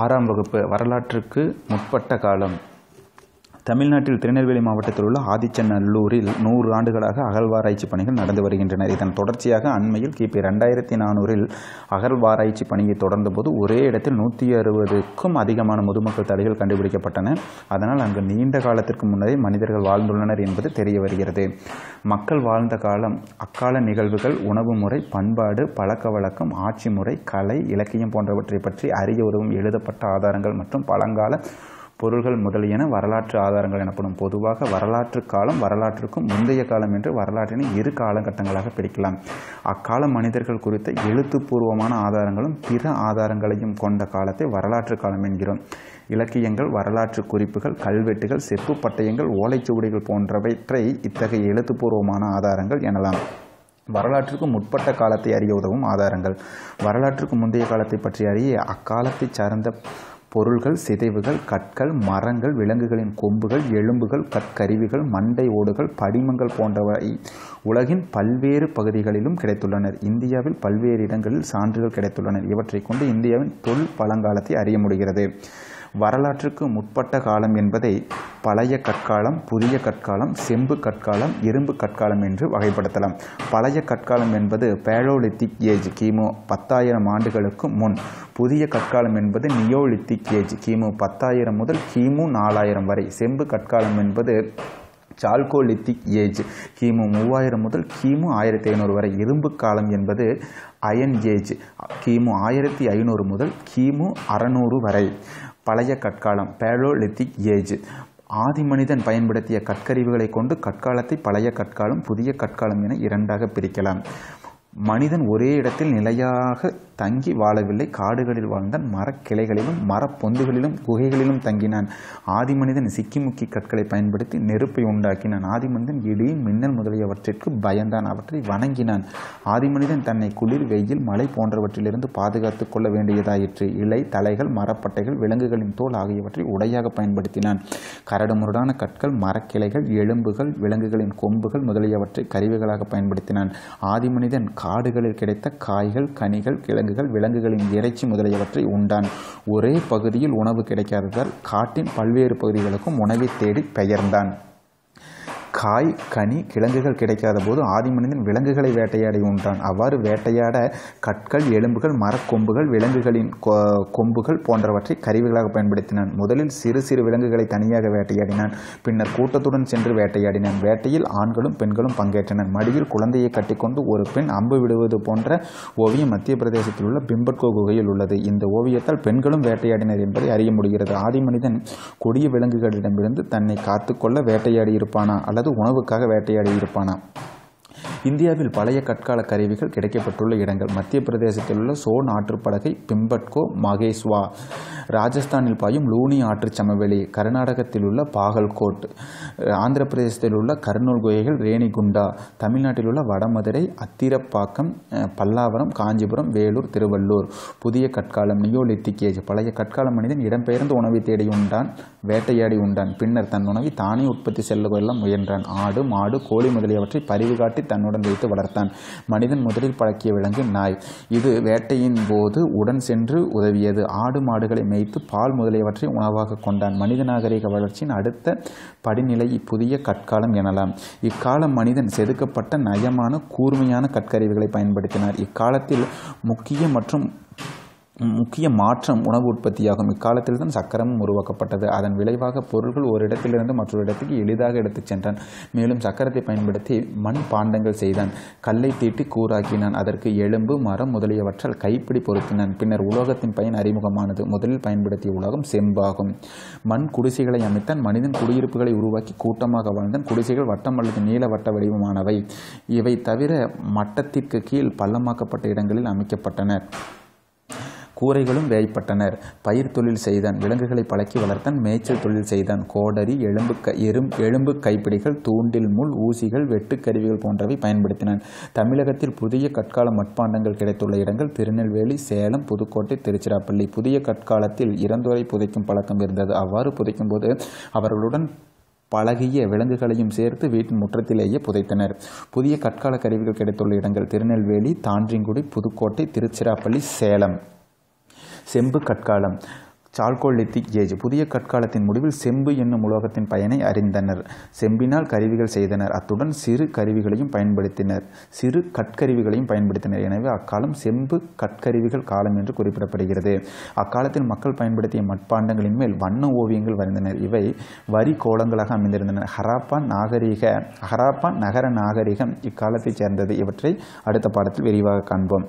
ஆறாம் வகுப்பு வரலாற்றுக்கு முற்பட்ட காலம் தமிழ்நாட்டில் திருநெல்வேலி மாவட்டத்தில் உள்ள ஆதிச்சநல்லூரில் நூறு ஆண்டுகளாக அகழ்வாராய்ச்சி பணிகள் நடந்து வருகின்றன இதன் தொடர்ச்சியாக அண்மையில் கிபி ரெண்டாயிரத்தி நானூறில் அகழ்வாராய்ச்சி பணியை தொடர்ந்தபோது ஒரே இடத்தில் நூற்றி அறுபதுக்கும் அதிகமான முதுமக்கள் தலைகள் கண்டுபிடிக்கப்பட்டன அதனால் அங்கு நீண்ட காலத்திற்கு முன்னரே மனிதர்கள் வாழ்ந்துள்ளனர் என்பது தெரிய வருகிறது மக்கள் வாழ்ந்த காலம் அக்கால நிகழ்வுகள் உணவு முறை பண்பாடு பழக்க வழக்கம் ஆட்சி முறை கலை இலக்கியம் போன்றவற்றை பற்றி அறிய உதவும் எழுதப்பட்ட ஆதாரங்கள் மற்றும் பழங்கால பொருள்கள் முதலியன வரலாற்று ஆதாரங்கள் எனப்படும் பொதுவாக வரலாற்று காலம் வரலாற்றுக்கும் முந்தைய காலம் என்று வரலாற்றினை இரு காலகட்டங்களாக பிரிக்கலாம் அக்கால மனிதர்கள் குறித்த எழுத்துப்பூர்வமான ஆதாரங்களும் பிற ஆதாரங்களையும் கொண்ட காலத்தை வரலாற்று காலம் என்கிறோம் இலக்கியங்கள் வரலாற்று குறிப்புகள் கல்வெட்டுகள் செப்பு பட்டயங்கள் ஓலைச்சுவடிகள் போன்றவற்றை இத்தகைய எழுத்துப்பூர்வமான ஆதாரங்கள் எனலாம் வரலாற்றுக்கு முற்பட்ட காலத்தை அறிய உதவும் ஆதாரங்கள் வரலாற்றுக்கு முந்தைய காலத்தை பற்றி அறிய அக்காலத்தை சார்ந்த பொருள்கள் சிதைவுகள் கற்கள் மரங்கள் விலங்குகளின் கொம்புகள் எலும்புகள் கற்கருவிகள் மண்டை ஓடுகள் படிமங்கள் போன்றவை உலகின் பல்வேறு பகுதிகளிலும் கிடைத்துள்ளனர் இந்தியாவில் பல்வேறு இடங்களில் சான்றுகள் கிடைத்துள்ளனர் இவற்றை கொண்டு இந்தியாவின் தொல் பழங்காலத்தை அறிய முடிகிறது வரலாற்றுக்கு முற்பட்ட காலம் என்பதை பழைய கற்காலம் புதிய கற்காலம் செம்பு கற்காலம் இரும்பு கற்காலம் என்று வகைப்படுத்தலாம் பழைய கற்காலம் என்பது பேலோலித்திக் ஏஜ் கிமு பத்தாயிரம் ஆண்டுகளுக்கு முன் புதிய கற்காலம் என்பது நியோலித்திக் ஏஜ் கிமு பத்தாயிரம் முதல் கிமு நாலாயிரம் வரை செம்பு கற்காலம் என்பது சால்கோலித்திக் ஏஜ் கிமு மூவாயிரம் முதல் கிமு ஆயிரத்தி ஐநூறு வரை இரும்பு காலம் என்பது அயன் ஏஜ் கிமு ஆயிரத்தி ஐநூறு முதல் கிமு அறநூறு வரை பழைய கற்காலம் பேலோலித்திக் ஏஜ் ஆதி மனிதன் பயன்படுத்திய கற்கறிவுகளை கொண்டு கற்காலத்தை பழைய கற்காலம் புதிய கற்காலம் என இரண்டாக பிரிக்கலாம் மனிதன் ஒரே இடத்தில் நிலையாக தங்கி வாழவில்லை காடுகளில் வாழ்ந்தான் மரக்கிளைகளிலும் மரப்பொந்துகளிலும் குகைகளிலும் தங்கினான் ஆதிமனிதன் சிக்கிமுக்கி கற்களை பயன்படுத்தி நெருப்பை உண்டாக்கினான் ஆதிமனிதன் இடி மின்னல் முதலியவற்றிற்கு பயந்தான் அவற்றை வணங்கினான் ஆதிமனிதன் தன்னை குளிர் வெயில் மலை போன்றவற்றிலிருந்து பாதுகாத்து கொள்ள வேண்டியதாயிற்று இலை தலைகள் மரப்பட்டைகள் விலங்குகளின் தோல் ஆகியவற்றை உடையாக பயன்படுத்தினான் கரடுமுரடான கற்கள் மரக்கிளைகள் எலும்புகள் விலங்குகளின் கொம்புகள் முதலியவற்றை கருவிகளாக பயன்படுத்தினான் ஆதிமனிதன் காடுகளில் கிடைத்த காய்கள் கனிகள் கிளை விலங்குகள் விலங்குகளின் இறைச்சி முதலியவற்றை உண்டான் ஒரே பகுதியில் உணவு கிடைக்காததால் காட்டின் பல்வேறு பகுதிகளுக்கும் உணவை தேடி பெயர்ந்தான் காய் கனி கிழங்குகள் கிடைக்காத போது ஆதிமனிதன் விலங்குகளை வேட்டையாடி உண்டான் அவ்வாறு வேட்டையாட கற்கள் எலும்புகள் மரக்கொம்புகள் விலங்குகளின் கொம்புகள் போன்றவற்றை கருவிகளாக பயன்படுத்தினான் முதலில் சிறு சிறு விலங்குகளை தனியாக வேட்டையாடினான் பின்னர் கூட்டத்துடன் சென்று வேட்டையாடினான் வேட்டையில் ஆண்களும் பெண்களும் பங்கேற்றனர் மடியில் குழந்தையை கட்டிக்கொண்டு ஒரு பெண் அம்பு விடுவது போன்ற ஓவியம் மத்திய பிரதேசத்தில் உள்ள பிம்பட்கோ குகையில் உள்ளது இந்த ஓவியத்தால் பெண்களும் வேட்டையாடினர் என்பதை அறிய முடிகிறது ஆதிமனிதன் கொடிய விலங்குகளிடமிருந்து தன்னை காத்துக்கொள்ள வேட்டையாடி இருப்பானா அல்லது அல்லது உணவுக்காக வேட்டையாடி இருப்பானா இந்தியாவில் பழைய கற்கால கருவிகள் கிடைக்கப்பட்டுள்ள இடங்கள் மத்திய பிரதேசத்தில் உள்ள சோன் ஆற்றுப்படகை பிம்பட்கோ மகேஸ்வா ராஜஸ்தானில் பாயும் லூனி ஆற்று சமவெளி கர்நாடகத்தில் உள்ள பாகல்கோட் ஆந்திர பிரதேசத்தில் உள்ள கர்னூல் குகைகள் ரேணிகுண்டா தமிழ்நாட்டில் உள்ள வடமதுரை அத்திரப்பாக்கம் பல்லாவரம் காஞ்சிபுரம் வேலூர் திருவள்ளூர் புதிய கற்காலம் நியோலித்திக் லித்திகேஜ் பழைய கற்கால மனிதன் இடம்பெயர்ந்து உணவை தேடி உண்டான் வேட்டையாடி உண்டான் பின்னர் தன் உணவை தானே உற்பத்தி செல்ல முயன்றான் ஆடு மாடு கோழி முதலியவற்றை பறிவு காட்டி தன்னுடன் வைத்து வளர்த்தான் மனிதன் முதலில் பழக்கிய விலங்கு நாய் இது வேட்டையின் போது உடன் சென்று உதவியது ஆடு மாடுகளை மேய்த்து பால் முதலியவற்றை உணவாக கொண்டான் மனித நாகரிக வளர்ச்சியின் அடுத்த படிநிலை புதிய கற்காலம் எனலாம் இக்காலம் மனிதன் செதுக்கப்பட்ட நயமான கூர்மையான கற்கருவிகளை பயன்படுத்தினார் இக்காலத்தில் முக்கிய மற்றும் முக்கிய மாற்றம் உணவு உற்பத்தியாகும் இக்காலத்தில் தான் சக்கரமும் உருவாக்கப்பட்டது அதன் விளைவாக பொருள்கள் ஒரு இடத்திலிருந்து மற்றொரு இடத்துக்கு எளிதாக எடுத்துச் சென்றான் மேலும் சக்கரத்தை பயன்படுத்தி மண் பாண்டங்கள் செய்தான் கல்லை தீட்டி கூறாக்கினான் அதற்கு எலும்பு மரம் முதலியவற்றால் கைப்பிடி பொருத்தினான் பின்னர் உலோகத்தின் பயன் அறிமுகமானது முதலில் பயன்படுத்திய உலகம் செம்பாகும் மண் குடிசைகளை அமைத்தான் மனிதன் குடியிருப்புகளை உருவாக்கி கூட்டமாக வாழ்ந்தான் குடிசைகள் வட்டம் அல்லது நீள வட்ட வடிவமானவை இவை தவிர மட்டத்திற்கு கீழ் பள்ளமாக்கப்பட்ட இடங்களில் அமைக்கப்பட்டன கூரைகளும் வேய்ப்பட்டனர் பயிர் தொழில் செய்தான் விலங்குகளை பழக்கி வளர்த்தான் மேய்ச்சல் தொழில் செய்தான் கோடரி எலும்பு க எறும் எலும்பு கைப்பிடிகள் தூண்டில் முள் ஊசிகள் வெட்டுக்கருவிகள் போன்றவை பயன்படுத்தினான் தமிழகத்தில் புதிய கற்கால மட்பாண்டங்கள் கிடைத்துள்ள இடங்கள் திருநெல்வேலி சேலம் புதுக்கோட்டை திருச்சிராப்பள்ளி புதிய கற்காலத்தில் இறந்துரை புதைக்கும் பழக்கம் இருந்தது அவ்வாறு புதைக்கும் போது அவர்களுடன் பழகிய விலங்குகளையும் சேர்த்து வீட்டின் முற்றத்திலேயே புதைத்தனர் புதிய கற்கால கருவிகள் கிடைத்துள்ள இடங்கள் திருநெல்வேலி தாண்டிங்குடி புதுக்கோட்டை திருச்சிராப்பள்ளி சேலம் செம்பு கற்காலம் சால்கோலித்திக் ஏஜ் புதிய கற்காலத்தின் முடிவில் செம்பு என்னும் உலோகத்தின் பயனை அறிந்தனர் செம்பினால் கருவிகள் செய்தனர் அத்துடன் சிறு கருவிகளையும் பயன்படுத்தினர் சிறு கற்கருவிகளையும் பயன்படுத்தினர் எனவே அக்காலம் செம்பு கற்கருவிகள் காலம் என்று குறிப்பிடப்படுகிறது அக்காலத்தில் மக்கள் பயன்படுத்திய மட்பாண்டங்களின் மேல் வண்ண ஓவியங்கள் வரைந்தனர் இவை வரி கோலங்களாக அமைந்திருந்தன ஹராப்பான் நாகரீக ஹராப்பான் நகர நாகரிகம் இக்காலத்தைச் சேர்ந்தது இவற்றை அடுத்த பாடத்தில் விரிவாக காண்போம்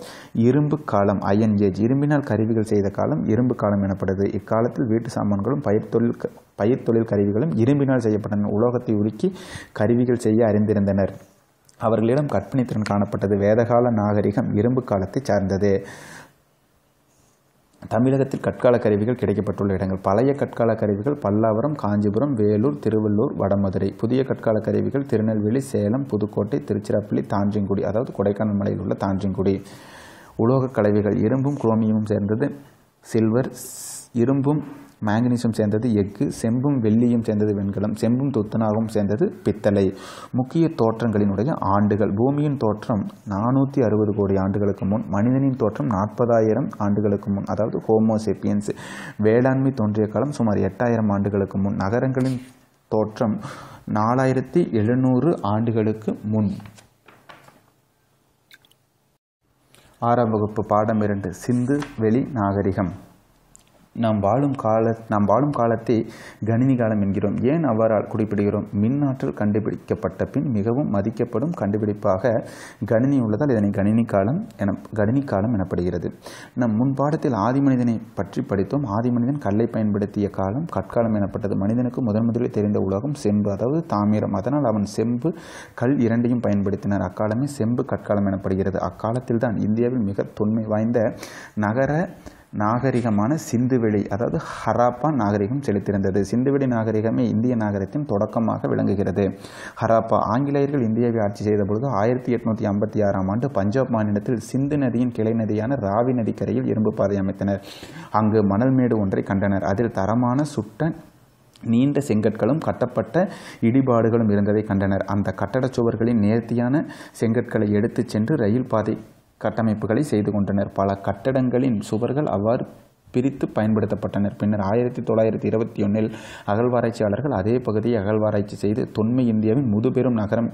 இரும்பு காலம் அயன் ஏஜ் இரும்பினால் கருவிகள் செய்த காலம் இரும்பு காலம் எனப்படுது இக்காலத்தில் வீட்டு சாமான்களும் பயிர்த்தொழில் பயிர்த்தொழில் கருவிகளும் இரும்பினால் செய்யப்பட்டன உலோகத்தை உருக்கி கருவிகள் செய்ய அறிந்திருந்தனர் அவர்களிடம் திறன் காணப்பட்டது வேதகால நாகரிகம் இரும்பு காலத்தை சார்ந்தது தமிழகத்தில் கற்கால கருவிகள் கிடைக்கப்பட்டுள்ள இடங்கள் பழைய கற்கால கருவிகள் பல்லாவரம் காஞ்சிபுரம் வேலூர் திருவள்ளூர் வடமதுரை புதிய கற்கால கருவிகள் திருநெல்வேலி சேலம் புதுக்கோட்டை திருச்சிராப்பள்ளி தாஞ்சிங்குடி அதாவது கொடைக்கானல் மலையில் உள்ள தாஞ்சிங்குடி உலோகக் கலவைகள் இரும்பும் குரோமியமும் சேர்ந்தது சில்வர் இரும்பும் மேங்கனீஸும் சேர்ந்தது எஃகு செம்பும் வெள்ளியும் சேர்ந்தது வெண்கலம் செம்பும் துத்தனாகவும் சேர்ந்தது பித்தளை முக்கிய தோற்றங்களினுடைய ஆண்டுகள் பூமியின் தோற்றம் நானூற்றி அறுபது கோடி ஆண்டுகளுக்கு முன் மனிதனின் தோற்றம் நாற்பதாயிரம் ஆண்டுகளுக்கு முன் அதாவது ஹோமோசெப்பியன்ஸ் வேளாண்மை தோன்றிய காலம் சுமார் எட்டாயிரம் ஆண்டுகளுக்கு முன் நகரங்களின் தோற்றம் நாலாயிரத்தி எழுநூறு ஆண்டுகளுக்கு முன் ஆறாம் வகுப்பு பாடம் இரண்டு சிந்து வெளி நாகரிகம் நாம் வாழும் கால நாம் வாழும் காலத்தை கணினி காலம் என்கிறோம் ஏன் அவ்வாறால் குறிப்பிடுகிறோம் மின்னாற்றல் கண்டுபிடிக்கப்பட்ட பின் மிகவும் மதிக்கப்படும் கண்டுபிடிப்பாக கணினி உள்ளதால் இதனை கணினி காலம் என கணினி காலம் எனப்படுகிறது நம் முன்பாடத்தில் மனிதனை பற்றி படித்தோம் மனிதன் கல்லை பயன்படுத்திய காலம் கற்காலம் எனப்பட்டது மனிதனுக்கு முதன் முதலில் தெரிந்த உலகம் செம்பு அதாவது தாமிரம் அதனால் அவன் செம்பு கல் இரண்டையும் பயன்படுத்தினார் அக்காலமே செம்பு கற்காலம் எனப்படுகிறது அக்காலத்தில் தான் இந்தியாவில் மிக தொன்மை வாய்ந்த நகர நாகரிகமான சிந்துவெளி அதாவது ஹராப்பா நாகரிகம் செலுத்திருந்தது சிந்துவெளி நாகரிகமே இந்திய நாகரிகத்தின் தொடக்கமாக விளங்குகிறது ஹராப்பா ஆங்கிலேயர்கள் இந்தியாவை ஆட்சி செய்த பொழுது ஆயிரத்தி எட்நூற்றி ஐம்பத்தி ஆறாம் ஆண்டு பஞ்சாப் மாநிலத்தில் சிந்து நதியின் கிளை நதியான ராவி நதிக்கரையில் இரும்பு பாதை அமைத்தனர் அங்கு மணல் மேடு ஒன்றை கண்டனர் அதில் தரமான சுட்ட நீண்ட செங்கற்களும் கட்டப்பட்ட இடிபாடுகளும் இருந்ததை கண்டனர் அந்த கட்டடச் சுவர்களின் நேர்த்தியான செங்கற்களை எடுத்துச் சென்று ரயில் பாதை கட்டமைப்புகளை செய்து கொண்டனர் பல கட்டடங்களின் சுவர்கள் அவ்வாறு பிரித்து பயன்படுத்தப்பட்டனர் பின்னர் ஆயிரத்தி தொள்ளாயிரத்தி இருபத்தி ஒன்றில் அகழ்வாராய்ச்சியாளர்கள் அதே பகுதியை அகழ்வாராய்ச்சி செய்து தொன்மை இந்தியாவின் முதுபெரும் நகரம்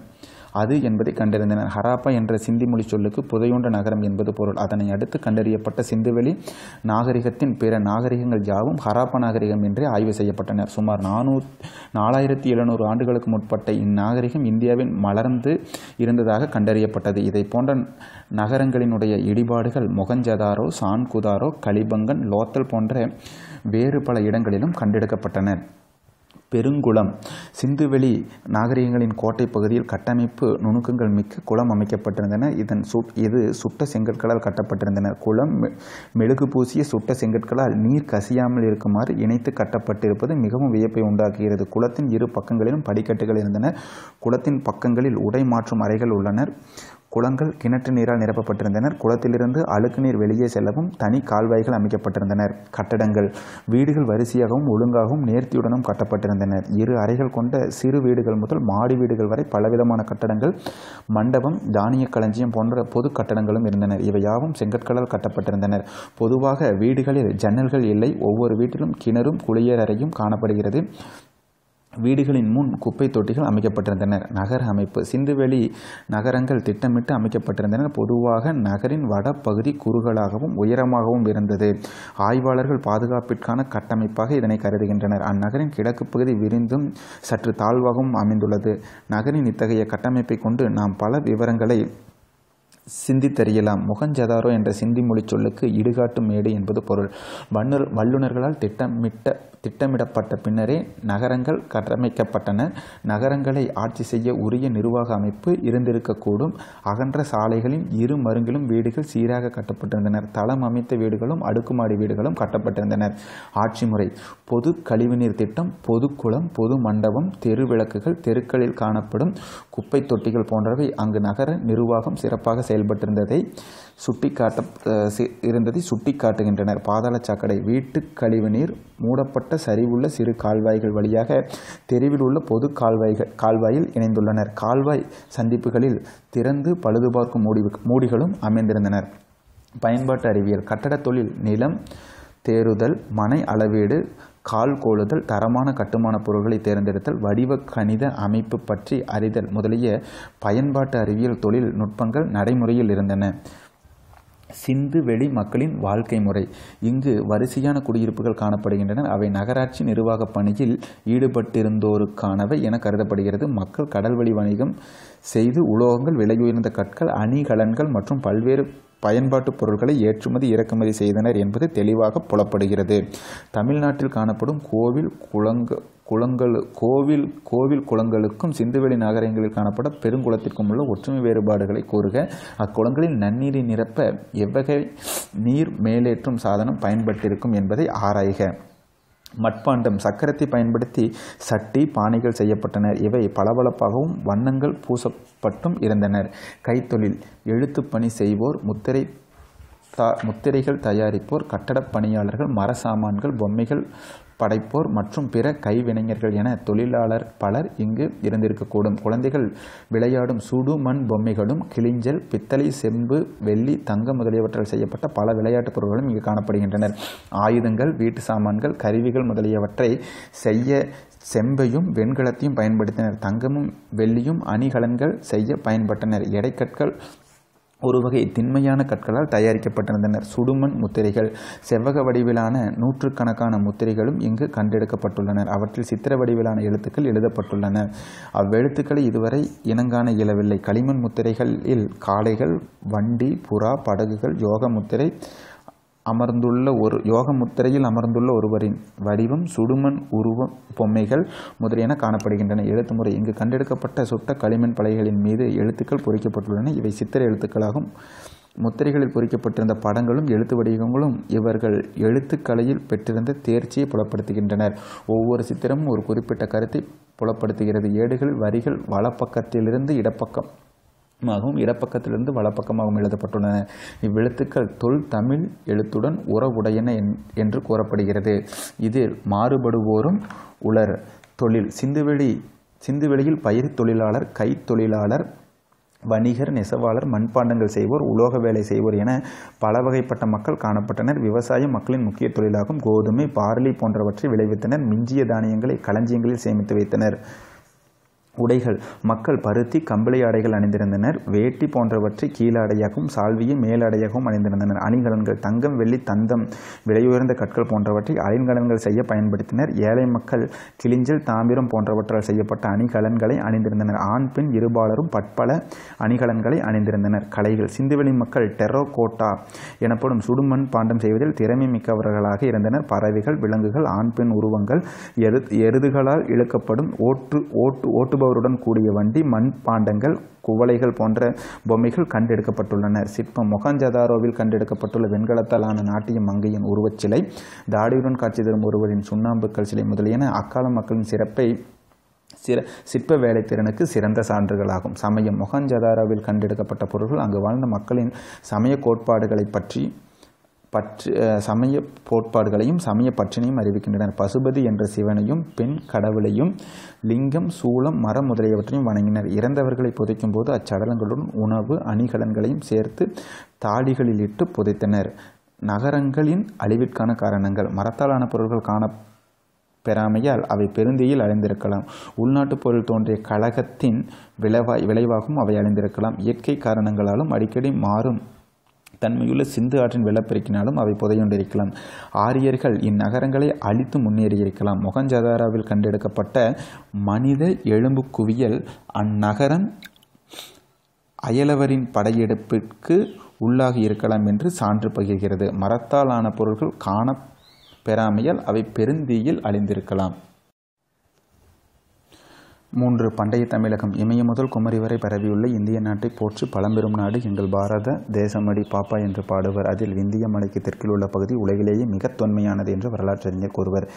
அது என்பதை கண்டறிந்தனர் ஹராப்பா என்ற சிந்தி மொழி சொல்லுக்கு புதையுண்ட நகரம் என்பது பொருள் அதனை அடுத்து கண்டறியப்பட்ட சிந்துவெளி நாகரிகத்தின் பிற நாகரிகங்கள் யாவும் ஹராப்பா நாகரிகம் என்றே ஆய்வு செய்யப்பட்டனர் சுமார் நானூ நாலாயிரத்தி எழுநூறு ஆண்டுகளுக்கு முற்பட்ட இந்நாகரிகம் இந்தியாவின் மலர்ந்து இருந்ததாக கண்டறியப்பட்டது இதை போன்ற நகரங்களினுடைய இடிபாடுகள் மொகஞ்சதாரோ சான்குதாரோ கலிபங்கன் லோத்தல் போன்ற வேறு பல இடங்களிலும் கண்டெடுக்கப்பட்டன பெருங்குளம் சிந்துவெளி நாகரிகங்களின் கோட்டை பகுதியில் கட்டமைப்பு நுணுக்கங்கள் மிக்க குளம் அமைக்கப்பட்டிருந்தன இதன் சு இது சுட்ட செங்கற்களால் கட்டப்பட்டிருந்தன குளம் மெழுகு பூசிய சுட்ட செங்கற்களால் நீர் கசியாமல் இருக்குமாறு இணைத்து கட்டப்பட்டிருப்பது மிகவும் வியப்பை உண்டாக்குகிறது குளத்தின் இரு பக்கங்களிலும் படிக்கட்டுகள் இருந்தன குளத்தின் பக்கங்களில் உடை மாற்றும் அறைகள் உள்ளனர் குளங்கள் கிணற்று நீரால் நிரப்பப்பட்டிருந்தனர் குளத்திலிருந்து அழுக்கு நீர் வெளியே செல்லவும் தனி கால்வாய்கள் அமைக்கப்பட்டிருந்தனர் கட்டடங்கள் வீடுகள் வரிசையாகவும் ஒழுங்காகவும் நேர்த்தியுடனும் கட்டப்பட்டிருந்தனர் இரு அறைகள் கொண்ட சிறு வீடுகள் முதல் மாடி வீடுகள் வரை பலவிதமான கட்டடங்கள் மண்டபம் தானிய களஞ்சியம் போன்ற பொது கட்டடங்களும் இருந்தனர் இவை யாவும் செங்கற்களால் கட்டப்பட்டிருந்தனர் பொதுவாக வீடுகளில் ஜன்னல்கள் இல்லை ஒவ்வொரு வீட்டிலும் கிணறும் குளியலறையும் காணப்படுகிறது வீடுகளின் முன் குப்பை தொட்டிகள் அமைக்கப்பட்டிருந்தன நகர அமைப்பு சிந்துவெளி நகரங்கள் திட்டமிட்டு அமைக்கப்பட்டிருந்தன பொதுவாக நகரின் பகுதி குறுகளாகவும் உயரமாகவும் இருந்தது ஆய்வாளர்கள் பாதுகாப்பிற்கான கட்டமைப்பாக இதனை கருதுகின்றனர் அந்நகரின் கிழக்கு பகுதி விரிந்தும் சற்று தாழ்வாகவும் அமைந்துள்ளது நகரின் இத்தகைய கட்டமைப்பை கொண்டு நாம் பல விவரங்களை சிந்தித்தறியலாம் முகஞ்சதாரோ என்ற சிந்தி மொழி சொல்லுக்கு இடுகாட்டு மேடு என்பது பொருள் வன்னு வல்லுநர்களால் திட்டமிட்ட திட்டமிடப்பட்ட பின்னரே நகரங்கள் கட்டமைக்கப்பட்டன நகரங்களை ஆட்சி செய்ய உரிய நிர்வாக அமைப்பு இருந்திருக்கக்கூடும் அகன்ற சாலைகளின் இரு மருங்கிலும் வீடுகள் சீராக கட்டப்பட்டிருந்தனர் தளம் அமைத்த வீடுகளும் அடுக்குமாடி வீடுகளும் கட்டப்பட்டிருந்தனர் ஆட்சி முறை பொது கழிவுநீர் திட்டம் பொதுக்குளம் பொது மண்டபம் தெரு விளக்குகள் தெருக்களில் காணப்படும் குப்பை தொட்டிகள் போன்றவை அங்கு நகர நிர்வாகம் சிறப்பாக செயல்பட்டிருந்ததை சுட்டிக்காட்ட இருந்ததை சுட்டிக்காட்டுகின்றனர் பாதாள சாக்கடை வீட்டு கழிவுநீர் மூடப்பட்ட சரிவுள்ள சிறு கால்வாய்கள் வழியாக தெருவில் உள்ள பொது கால்வாய்கள் கால்வாயில் இணைந்துள்ளனர் கால்வாய் சந்திப்புகளில் திறந்து பழுதுபார்க்கும் மூடி மூடிகளும் அமைந்திருந்தனர் பயன்பாட்டு அறிவியல் கட்டடத் தொழில் நிலம் தேறுதல் மனை அளவீடு கால் கோளுதல் தரமான கட்டுமான பொருட்களை தேர்ந்தெடுத்தல் வடிவ கணித அமைப்பு பற்றி அறிதல் முதலிய பயன்பாட்டு அறிவியல் தொழில் நுட்பங்கள் நடைமுறையில் இருந்தன சிந்து வெளி மக்களின் வாழ்க்கை முறை இங்கு வரிசையான குடியிருப்புகள் காணப்படுகின்றன அவை நகராட்சி நிர்வாக பணியில் ஈடுபட்டிருந்தோருக்கானவை என கருதப்படுகிறது மக்கள் கடல்வழி வணிகம் செய்து உலோகங்கள் விலையுயர்ந்த கற்கள் அணிகலன்கள் மற்றும் பல்வேறு பயன்பாட்டு பொருட்களை ஏற்றுமதி இறக்குமதி செய்தனர் என்பது தெளிவாக புலப்படுகிறது தமிழ்நாட்டில் காணப்படும் கோவில் குளங்க குளங்கள் கோவில் கோவில் குளங்களுக்கும் சிந்துவெளி நகரங்களில் காணப்பட பெருங்குளத்திற்கும் உள்ள ஒற்றுமை வேறுபாடுகளை கூறுக அக்குளங்களில் நன்னீரை நிரப்ப எவ்வகை நீர் மேலேற்றும் சாதனம் பயன்பட்டிருக்கும் என்பதை ஆராய்க மட்பாண்டம் சக்கரத்தை பயன்படுத்தி சட்டி பானைகள் செய்யப்பட்டனர் இவை பளபளப்பாகவும் வண்ணங்கள் பூசப்பட்டும் இருந்தனர் கைத்தொழில் பணி செய்வோர் முத்திரை முத்திரைகள் தயாரிப்போர் கட்டடப் பணியாளர்கள் மரசாமான்கள் பொம்மைகள் படைப்போர் மற்றும் பிற கைவினைஞர்கள் என தொழிலாளர் பலர் இங்கு இருந்திருக்கக்கூடும் குழந்தைகள் விளையாடும் சுடு மண் பொம்மைகளும் கிளிஞ்சல் பித்தளை செம்பு வெள்ளி தங்கம் முதலியவற்றால் செய்யப்பட்ட பல விளையாட்டுப் பொருட்களும் இங்கு காணப்படுகின்றனர் ஆயுதங்கள் வீட்டு சாமான்கள் கருவிகள் முதலியவற்றை செய்ய செம்பையும் வெண்கலத்தையும் பயன்படுத்தினர் தங்கமும் வெள்ளியும் அணிகலன்கள் செய்ய பயன்பட்டனர் எடைக்கற்கள் ஒரு வகை திண்மையான கற்களால் தயாரிக்கப்பட்டிருந்தனர் சுடுமண் முத்திரைகள் செவ்வக வடிவிலான நூற்றுக்கணக்கான முத்திரைகளும் இங்கு கண்டெடுக்கப்பட்டுள்ளன அவற்றில் சித்திர வடிவிலான எழுத்துக்கள் எழுதப்பட்டுள்ளன அவ்வெழுத்துக்களை இதுவரை இனங்காண இயலவில்லை களிமண் முத்திரைகளில் காளைகள் வண்டி புறா படகுகள் யோக முத்திரை அமர்ந்துள்ள ஒரு யோக முத்திரையில் அமர்ந்துள்ள ஒருவரின் வடிவம் சுடுமண் உருவ பொம்மைகள் முதலியன காணப்படுகின்றன எழுத்து முறை இங்கு கண்டெடுக்கப்பட்ட சுட்ட களிமண் பலைகளின் மீது எழுத்துக்கள் பொறிக்கப்பட்டுள்ளன இவை சித்திர எழுத்துக்களாகும் முத்திரைகளில் பொறிக்கப்பட்டிருந்த படங்களும் எழுத்து வடிவங்களும் இவர்கள் எழுத்துக்கலையில் பெற்றிருந்த தேர்ச்சியை புலப்படுத்துகின்றனர் ஒவ்வொரு சித்திரமும் ஒரு குறிப்பிட்ட கருத்தை புலப்படுத்துகிறது ஏடுகள் வரிகள் வலப்பக்கத்திலிருந்து இடப்பக்கம் மாகவும் இடப்பக்கத்திலிருந்து வலப்பக்கமாகவும் எழுதப்பட்டுள்ளன இவ்வெழுத்துக்கள் தொல் தமிழ் எழுத்துடன் உறவுடையன என்று கூறப்படுகிறது இதில் மாறுபடுவோரும் உலர் தொழில் சிந்துவெளி சிந்துவெளியில் பயிர் தொழிலாளர் கைத்தொழிலாளர் வணிகர் நெசவாளர் மண்பாண்டங்கள் செய்வோர் உலோக வேலை செய்வோர் என பல வகைப்பட்ட மக்கள் காணப்பட்டனர் விவசாயம் மக்களின் முக்கிய தொழிலாகும் கோதுமை பார்லி போன்றவற்றை விளைவித்தனர் மிஞ்சிய தானியங்களை களஞ்சியங்களில் சேமித்து வைத்தனர் உடைகள் மக்கள் பருத்தி கம்பளி ஆடைகள் அணிந்திருந்தனர் வேட்டி போன்றவற்றை கீழாடையாகவும் சால்வியை மேலாடையாகவும் அணிந்திருந்தனர் அணிகலன்கள் தங்கம் வெள்ளி தந்தம் விலையுயர்ந்த கற்கள் போன்றவற்றை அயன்கலன்கள் செய்ய பயன்படுத்தினர் ஏழை மக்கள் கிளிஞ்சல் தாமிரம் போன்றவற்றால் செய்யப்பட்ட அணிகலன்களை அணிந்திருந்தனர் ஆண் பெண் இருபாலரும் பற்பல அணிகலன்களை அணிந்திருந்தனர் கலைகள் சிந்துவெளி மக்கள் டெரோ கோட்டா எனப்படும் சுடுமண் பாண்டம் செய்வதில் திறமை மிக்கவர்களாக இருந்தனர் பறவைகள் விலங்குகள் ஆண் பெண் உருவங்கள் எரு எருதுகளால் இழுக்கப்படும் ஓட்டு ஓட்டு ஓட்டுபவர் பைலோருடன் கூடிய வண்டி மண் பாண்டங்கள் குவளைகள் போன்ற பொம்மைகள் கண்டெடுக்கப்பட்டுள்ளன சிற்பம் மொகஞ்சதாரோவில் கண்டெடுக்கப்பட்டுள்ள வெண்கலத்தால் ஆன நாட்டிய மங்கையின் உருவச்சிலை தாடியுடன் காட்சி தரும் ஒருவரின் சுண்ணாம்புக்கல் சிலை முதலியன அக்கால மக்களின் சிறப்பை சிற சிற்ப வேலைத்திறனுக்கு சிறந்த சான்றுகளாகும் சமயம் மொகஞ்சதாராவில் கண்டெடுக்கப்பட்ட பொருள்கள் அங்கு வாழ்ந்த மக்களின் சமய கோட்பாடுகளை பற்றி பற்று சமய கோட்பாடுகளையும் சமய பற்றினையும் அறிவிக்கின்றனர் பசுபதி என்ற சிவனையும் பெண் கடவுளையும் லிங்கம் சூளம் மரம் முதலியவற்றையும் வணங்கினர் இறந்தவர்களை புதைக்கும் போது அச்சடலங்களுடன் உணவு அணிகலன்களையும் சேர்த்து தாடிகளில் இட்டு புதைத்தனர் நகரங்களின் அழிவிற்கான காரணங்கள் மரத்தாலான பொருட்கள் காண பெறாமையால் அவை பெருந்தியில் அழிந்திருக்கலாம் உள்நாட்டுப் பொருள் தோன்றிய கழகத்தின் விளைவாய் விளைவாகவும் அவை அழிந்திருக்கலாம் இயற்கை காரணங்களாலும் அடிக்கடி மாறும் தன்மையுள்ள சிந்து ஆற்றின் வெள்ளப்பெருக்கினாலும் அவை புதையொண்டிருக்கலாம் ஆரியர்கள் இந்நகரங்களை அழித்து முன்னேறியிருக்கலாம் மொகஞ்சதாராவில் கண்டெடுக்கப்பட்ட மனித எலும்பு குவியல் அந்நகரம் அயலவரின் படையெடுப்பிற்கு உள்ளாகி இருக்கலாம் என்று சான்று பகிர்கிறது மரத்தால் ஆன பொருட்கள் காணப்பெறாமையால் அவை பெருந்தீயில் அழிந்திருக்கலாம் மூன்று பண்டைய தமிழகம் இமயம் முதல் குமரி வரை பரவியுள்ள இந்திய நாட்டை போற்று பழம்பெரும் நாடு எங்கள் பாரத தேசமடி பாப்பா என்று பாடுவர் அதில் இந்திய மலைக்கு தெற்கில் உள்ள பகுதி உலகிலேயே மிக தொன்மையானது என்று வரலாற்றறிஞர் கூறுவர்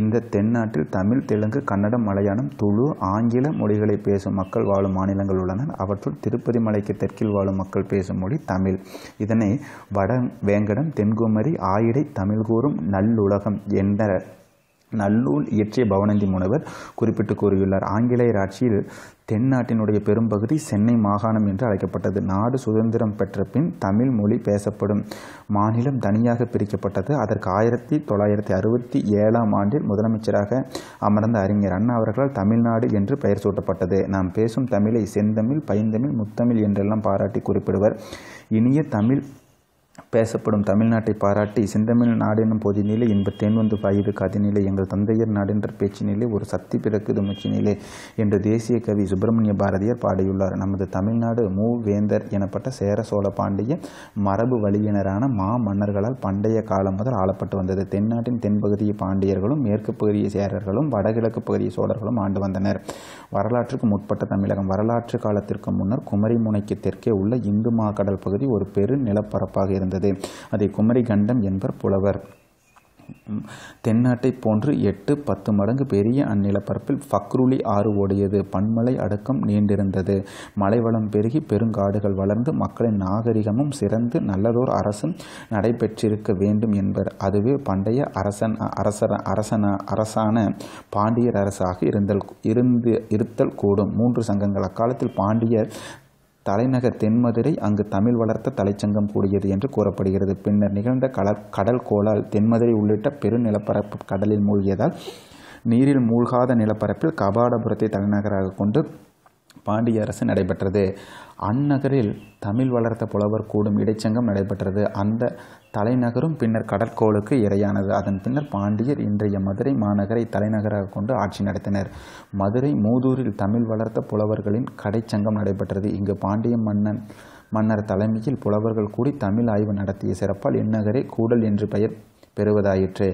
இந்த தென்னாட்டில் தமிழ் தெலுங்கு கன்னடம் மலையாளம் துளு ஆங்கில மொழிகளை பேசும் மக்கள் வாழும் மாநிலங்கள் உள்ளன அவற்றுள் திருப்பதி மலைக்கு தெற்கில் வாழும் மக்கள் பேசும் மொழி தமிழ் இதனை வட வேங்கடம் தென்குமரி ஆயிடை தமிழ் கூறும் நல்லுலகம் என்ற நல்லூல் இயற்றிய பவனந்தி முனைவர் குறிப்பிட்டு கூறியுள்ளார் ஆங்கிலேயர் ஆட்சியில் தென்னாட்டினுடைய பெரும்பகுதி சென்னை மாகாணம் என்று அழைக்கப்பட்டது நாடு சுதந்திரம் பெற்ற பின் தமிழ் மொழி பேசப்படும் மாநிலம் தனியாக பிரிக்கப்பட்டது அதற்கு ஆயிரத்தி தொள்ளாயிரத்தி அறுபத்தி ஏழாம் ஆண்டில் முதலமைச்சராக அமர்ந்த அறிஞர் அண்ணா அவர்களால் தமிழ்நாடு என்று பெயர் சூட்டப்பட்டது நாம் பேசும் தமிழை செந்தமிழ் பைந்தமிழ் முத்தமிழ் என்றெல்லாம் பாராட்டி குறிப்பிடுவர் இனிய தமிழ் பேசப்படும் தமிழ்நாட்டை பாராட்டி செந்தமிழ் நாடெனும் பொதினிலே இன்ப தேன்வந்து பாயுது கதிநிலை எங்கள் தந்தையர் நாடென்ற பேச்சினிலே ஒரு சக்தி பிறக்குது முச்சினிலே என்று தேசிய கவி சுப்பிரமணிய பாரதியார் பாடியுள்ளார் நமது தமிழ்நாடு மூ வேந்தர் எனப்பட்ட சேர சோழ பாண்டிய மரபு வழியினரான மா மன்னர்களால் பண்டைய காலம் முதல் ஆளப்பட்டு வந்தது தென்னாட்டின் தென்பகுதியை பாண்டியர்களும் மேற்கு பகுதியை சேரர்களும் வடகிழக்கு பகுதியை சோழர்களும் ஆண்டு வந்தனர் வரலாற்றுக்கு முற்பட்ட தமிழகம் வரலாற்று காலத்திற்கு முன்னர் குமரி முனைக்கு தெற்கே உள்ள இந்து மாகடல் பகுதி ஒரு பெரு நிலப்பரப்பாக இருந்தது அதை குமரி கண்டம் என்பர் புலவர் தென்னாட்டை போன்று எட்டு பத்து மடங்கு பெரிய அந்நிலப்பரப்பில் ஃபக்ருளி ஆறு ஓடியது பன்மலை அடுக்கம் நீண்டிருந்தது மலைவளம் பெருகி பெருங்காடுகள் வளர்ந்து மக்களின் நாகரிகமும் சிறந்து நல்லதோர் அரசும் நடைபெற்றிருக்க வேண்டும் என்பர் அதுவே பண்டைய அரசன் அரசர அரசன அரசான பாண்டியர் அரசாக இருந்தல் இருந்து இருத்தல் கூடும் மூன்று சங்கங்கள் அக்காலத்தில் பாண்டியர் தலைநகர் தென்மதுரை அங்கு தமிழ் வளர்த்த தலைச்சங்கம் கூடியது என்று கூறப்படுகிறது பின்னர் நிகழ்ந்த கடல் கடல் கோளால் தென்மதுரை உள்ளிட்ட பெருநிலப்பரப்பு கடலில் மூழ்கியதால் நீரில் மூழ்காத நிலப்பரப்பில் கபாடபுரத்தை தலைநகராக கொண்டு பாண்டிய அரசு நடைபெற்றது அந்நகரில் தமிழ் வளர்த்த புலவர் கூடும் இடைச்சங்கம் நடைபெற்றது அந்த தலைநகரும் பின்னர் கடற்கோளுக்கு இரையானது அதன் பின்னர் பாண்டியர் இன்றைய மதுரை மாநகரை தலைநகராக கொண்டு ஆட்சி நடத்தினர் மதுரை மூதூரில் தமிழ் வளர்த்த புலவர்களின் கடைச்சங்கம் நடைபெற்றது இங்கு பாண்டிய மன்னன் மன்னர் தலைமையில் புலவர்கள் கூடி தமிழ் ஆய்வு நடத்திய சிறப்பால் இந்நகரே கூடல் என்று பெயர் பெறுவதாயிற்று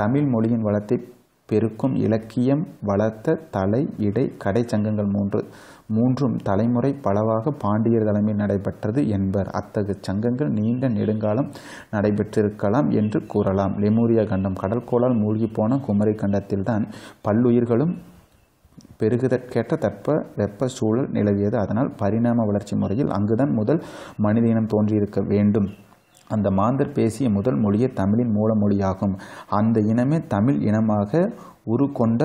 தமிழ் மொழியின் வளத்தை பெருக்கும் இலக்கியம் வளர்த்த தலை இடை கடை சங்கங்கள் மூன்று மூன்றும் தலைமுறை பலவாக பாண்டியர் தலைமையில் நடைபெற்றது என்பர் அத்தகு சங்கங்கள் நீண்ட நெடுங்காலம் நடைபெற்றிருக்கலாம் என்று கூறலாம் லெமூரியா கண்டம் கடற்கோளால் மூழ்கி போன குமரி கண்டத்தில்தான் பல்லுயிர்களும் பெருகுதற்கேற்ற தட்ப வெப்ப சூழல் நிலவியது அதனால் பரிணாம வளர்ச்சி முறையில் அங்குதான் முதல் மனித இனம் தோன்றியிருக்க வேண்டும் அந்த மாந்தர் பேசிய முதல் மொழியே தமிழின் மூலமொழியாகும் அந்த இனமே தமிழ் இனமாக உருக்கொண்ட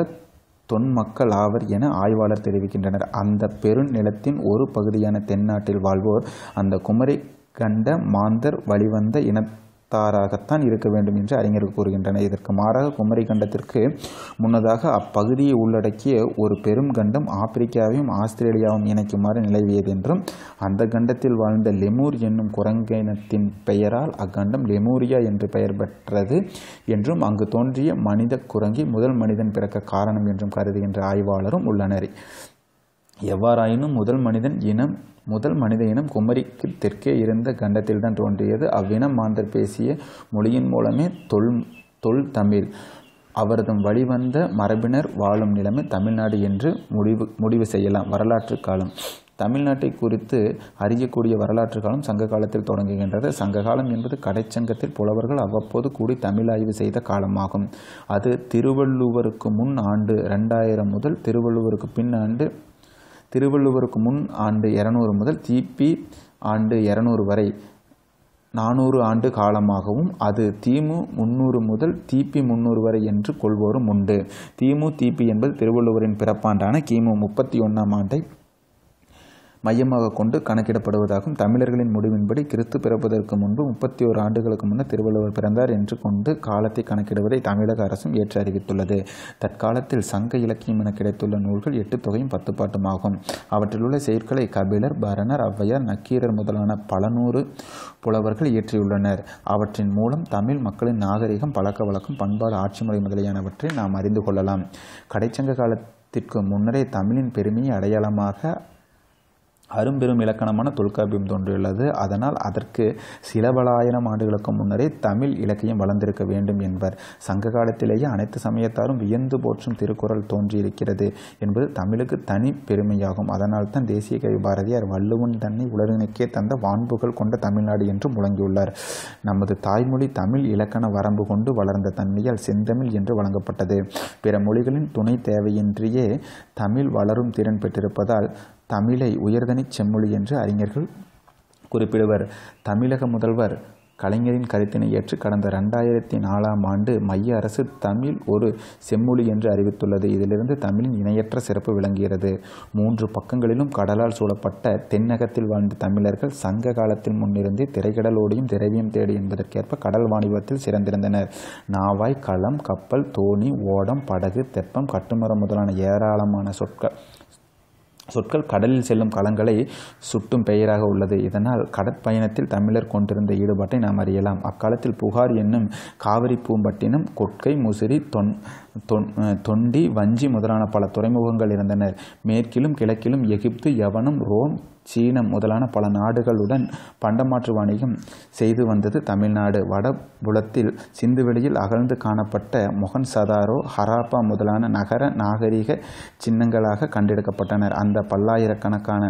ஆவர் என ஆய்வாளர் தெரிவிக்கின்றனர் அந்த பெருநிலத்தின் ஒரு பகுதியான தென்னாட்டில் வாழ்வோர் அந்த குமரி கண்ட மாந்தர் வழிவந்த இன தாராகத்தான் இருக்க வேண்டும் என்று அறிஞர்கள் கூறுகின்றனர் இதற்கு மாறாக குமரி கண்டத்திற்கு முன்னதாக அப்பகுதியை உள்ளடக்கிய ஒரு பெரும் கண்டம் ஆப்பிரிக்காவையும் ஆஸ்திரேலியாவும் இணைக்குமாறு நிலவியது என்றும் அந்த கண்டத்தில் வாழ்ந்த லெமூர் என்னும் குரங்கினத்தின் பெயரால் அக்கண்டம் லெமூரியா என்று பெயர் பெற்றது என்றும் அங்கு தோன்றிய மனித குரங்கி முதல் மனிதன் பிறக்க காரணம் என்றும் கருதுகின்ற ஆய்வாளரும் உள்ளனர் எவ்வாறாயினும் முதல் மனிதன் இனம் முதல் மனித இனம் குமரிக்கு தெற்கே இருந்த கண்டத்தில்தான் தோன்றியது அவ்வினம் மாந்தர் பேசிய மொழியின் மூலமே தொல் தொல் தமிழ் அவரதும் வழிவந்த மரபினர் வாழும் நிலைமை தமிழ்நாடு என்று முடிவு முடிவு செய்யலாம் வரலாற்று காலம் தமிழ்நாட்டை குறித்து அறியக்கூடிய வரலாற்று காலம் சங்க காலத்தில் தொடங்குகின்றது சங்க காலம் என்பது கடைச்சங்கத்தில் புலவர்கள் அவ்வப்போது கூடி தமிழ் ஆய்வு செய்த காலமாகும் அது திருவள்ளுவருக்கு முன் ஆண்டு ரெண்டாயிரம் முதல் திருவள்ளுவருக்கு பின் ஆண்டு திருவள்ளுவருக்கு முன் ஆண்டு இரநூறு முதல் தீபி ஆண்டு இரநூறு வரை நானூறு ஆண்டு காலமாகவும் அது தீமு முன்னூறு முதல் தீபி முன்னூறு வரை என்று கொள்வோரும் உண்டு தீமு தீபி என்பது திருவள்ளுவரின் பிறப்பாண்டான கிமு முப்பத்தி ஒன்றாம் ஆண்டை மையமாக கொண்டு கணக்கிடப்படுவதாகும் தமிழர்களின் முடிவின்படி கிறிஸ்து பிறப்பதற்கு முன்பு முப்பத்தி ஓரு ஆண்டுகளுக்கு முன்னர் திருவள்ளுவர் பிறந்தார் என்று கொண்டு காலத்தை கணக்கிடுவதை தமிழக அரசும் ஏற்று அறிவித்துள்ளது தற்காலத்தில் சங்க இலக்கியம் என கிடைத்துள்ள நூல்கள் எட்டு தொகையும் பத்து பாட்டுமாகும் அவற்றிலுள்ள செயற்களை கபிலர் பரணர் ஔவையார் நக்கீரர் முதலான பல நூறு புலவர்கள் இயற்றியுள்ளனர் அவற்றின் மூலம் தமிழ் மக்களின் நாகரிகம் பழக்க வழக்கம் பண்பாடு ஆட்சி முறை முதலியானவற்றை நாம் அறிந்து கொள்ளலாம் கடைச்சங்க காலத்திற்கு முன்னரே தமிழின் பெருமையை அடையாளமாக அரும்பெரும் இலக்கணமான தொல்காப்பியம் தோன்றியுள்ளது அதனால் அதற்கு சில ஆண்டுகளுக்கு முன்னரே தமிழ் இலக்கியம் வளர்ந்திருக்க வேண்டும் என்பர் சங்க காலத்திலேயே அனைத்து சமயத்தாரும் வியந்து போற்றும் திருக்குறள் தோன்றியிருக்கிறது என்பது தமிழுக்கு தனி பெருமையாகும் அதனால் தான் தேசிய கவி பாரதியார் வள்ளுவன் தன்னை உலகினுக்கே தந்த வான்புகள் கொண்ட தமிழ்நாடு என்று முழங்கியுள்ளார் நமது தாய்மொழி தமிழ் இலக்கண வரம்பு கொண்டு வளர்ந்த தன்மையால் செந்தமிழ் என்று வழங்கப்பட்டது பிற மொழிகளின் துணை தேவையின்றியே தமிழ் வளரும் திறன் பெற்றிருப்பதால் தமிழை உயர்தனி செம்மொழி என்று அறிஞர்கள் குறிப்பிடுவர் தமிழக முதல்வர் கலைஞரின் கருத்தினை ஏற்று கடந்த ரெண்டாயிரத்தி நாலாம் ஆண்டு மைய அரசு தமிழ் ஒரு செம்மொழி என்று அறிவித்துள்ளது இதிலிருந்து தமிழின் இணையற்ற சிறப்பு விளங்குகிறது மூன்று பக்கங்களிலும் கடலால் சூழப்பட்ட தென்னகத்தில் வாழ்ந்த தமிழர்கள் சங்க காலத்தில் முன்னிருந்தே திரைக்கடலோடியும் திரவியம் தேடி என்பதற்கேற்ப கடல் வாணிபத்தில் சிறந்திருந்தனர் நாவாய் களம் கப்பல் தோணி ஓடம் படகு தெப்பம் கட்டுமரம் முதலான ஏராளமான சொற்கள் சொற்கள் கடலில் செல்லும் களங்களை சுட்டும் பெயராக உள்ளது இதனால் கடற்பயணத்தில் தமிழர் கொண்டிருந்த ஈடுபாட்டை நாம் அறியலாம் அக்காலத்தில் புகார் என்னும் காவிரி பூம்பட்டினம் கொட்கை முசிறி தொன் தொண்டி வஞ்சி முதலான பல துறைமுகங்கள் இருந்தனர் மேற்கிலும் கிழக்கிலும் எகிப்து யவனம் ரோம் சீனம் முதலான பல நாடுகளுடன் பண்டமாற்று வணிகம் செய்து வந்தது தமிழ்நாடு வடபுலத்தில் சிந்துவெளியில் அகழ்ந்து காணப்பட்ட மொகன் சதாரோ ஹராப்பா முதலான நகர நாகரிக சின்னங்களாக கண்டெடுக்கப்பட்டனர் அந்த பல்லாயிரக்கணக்கான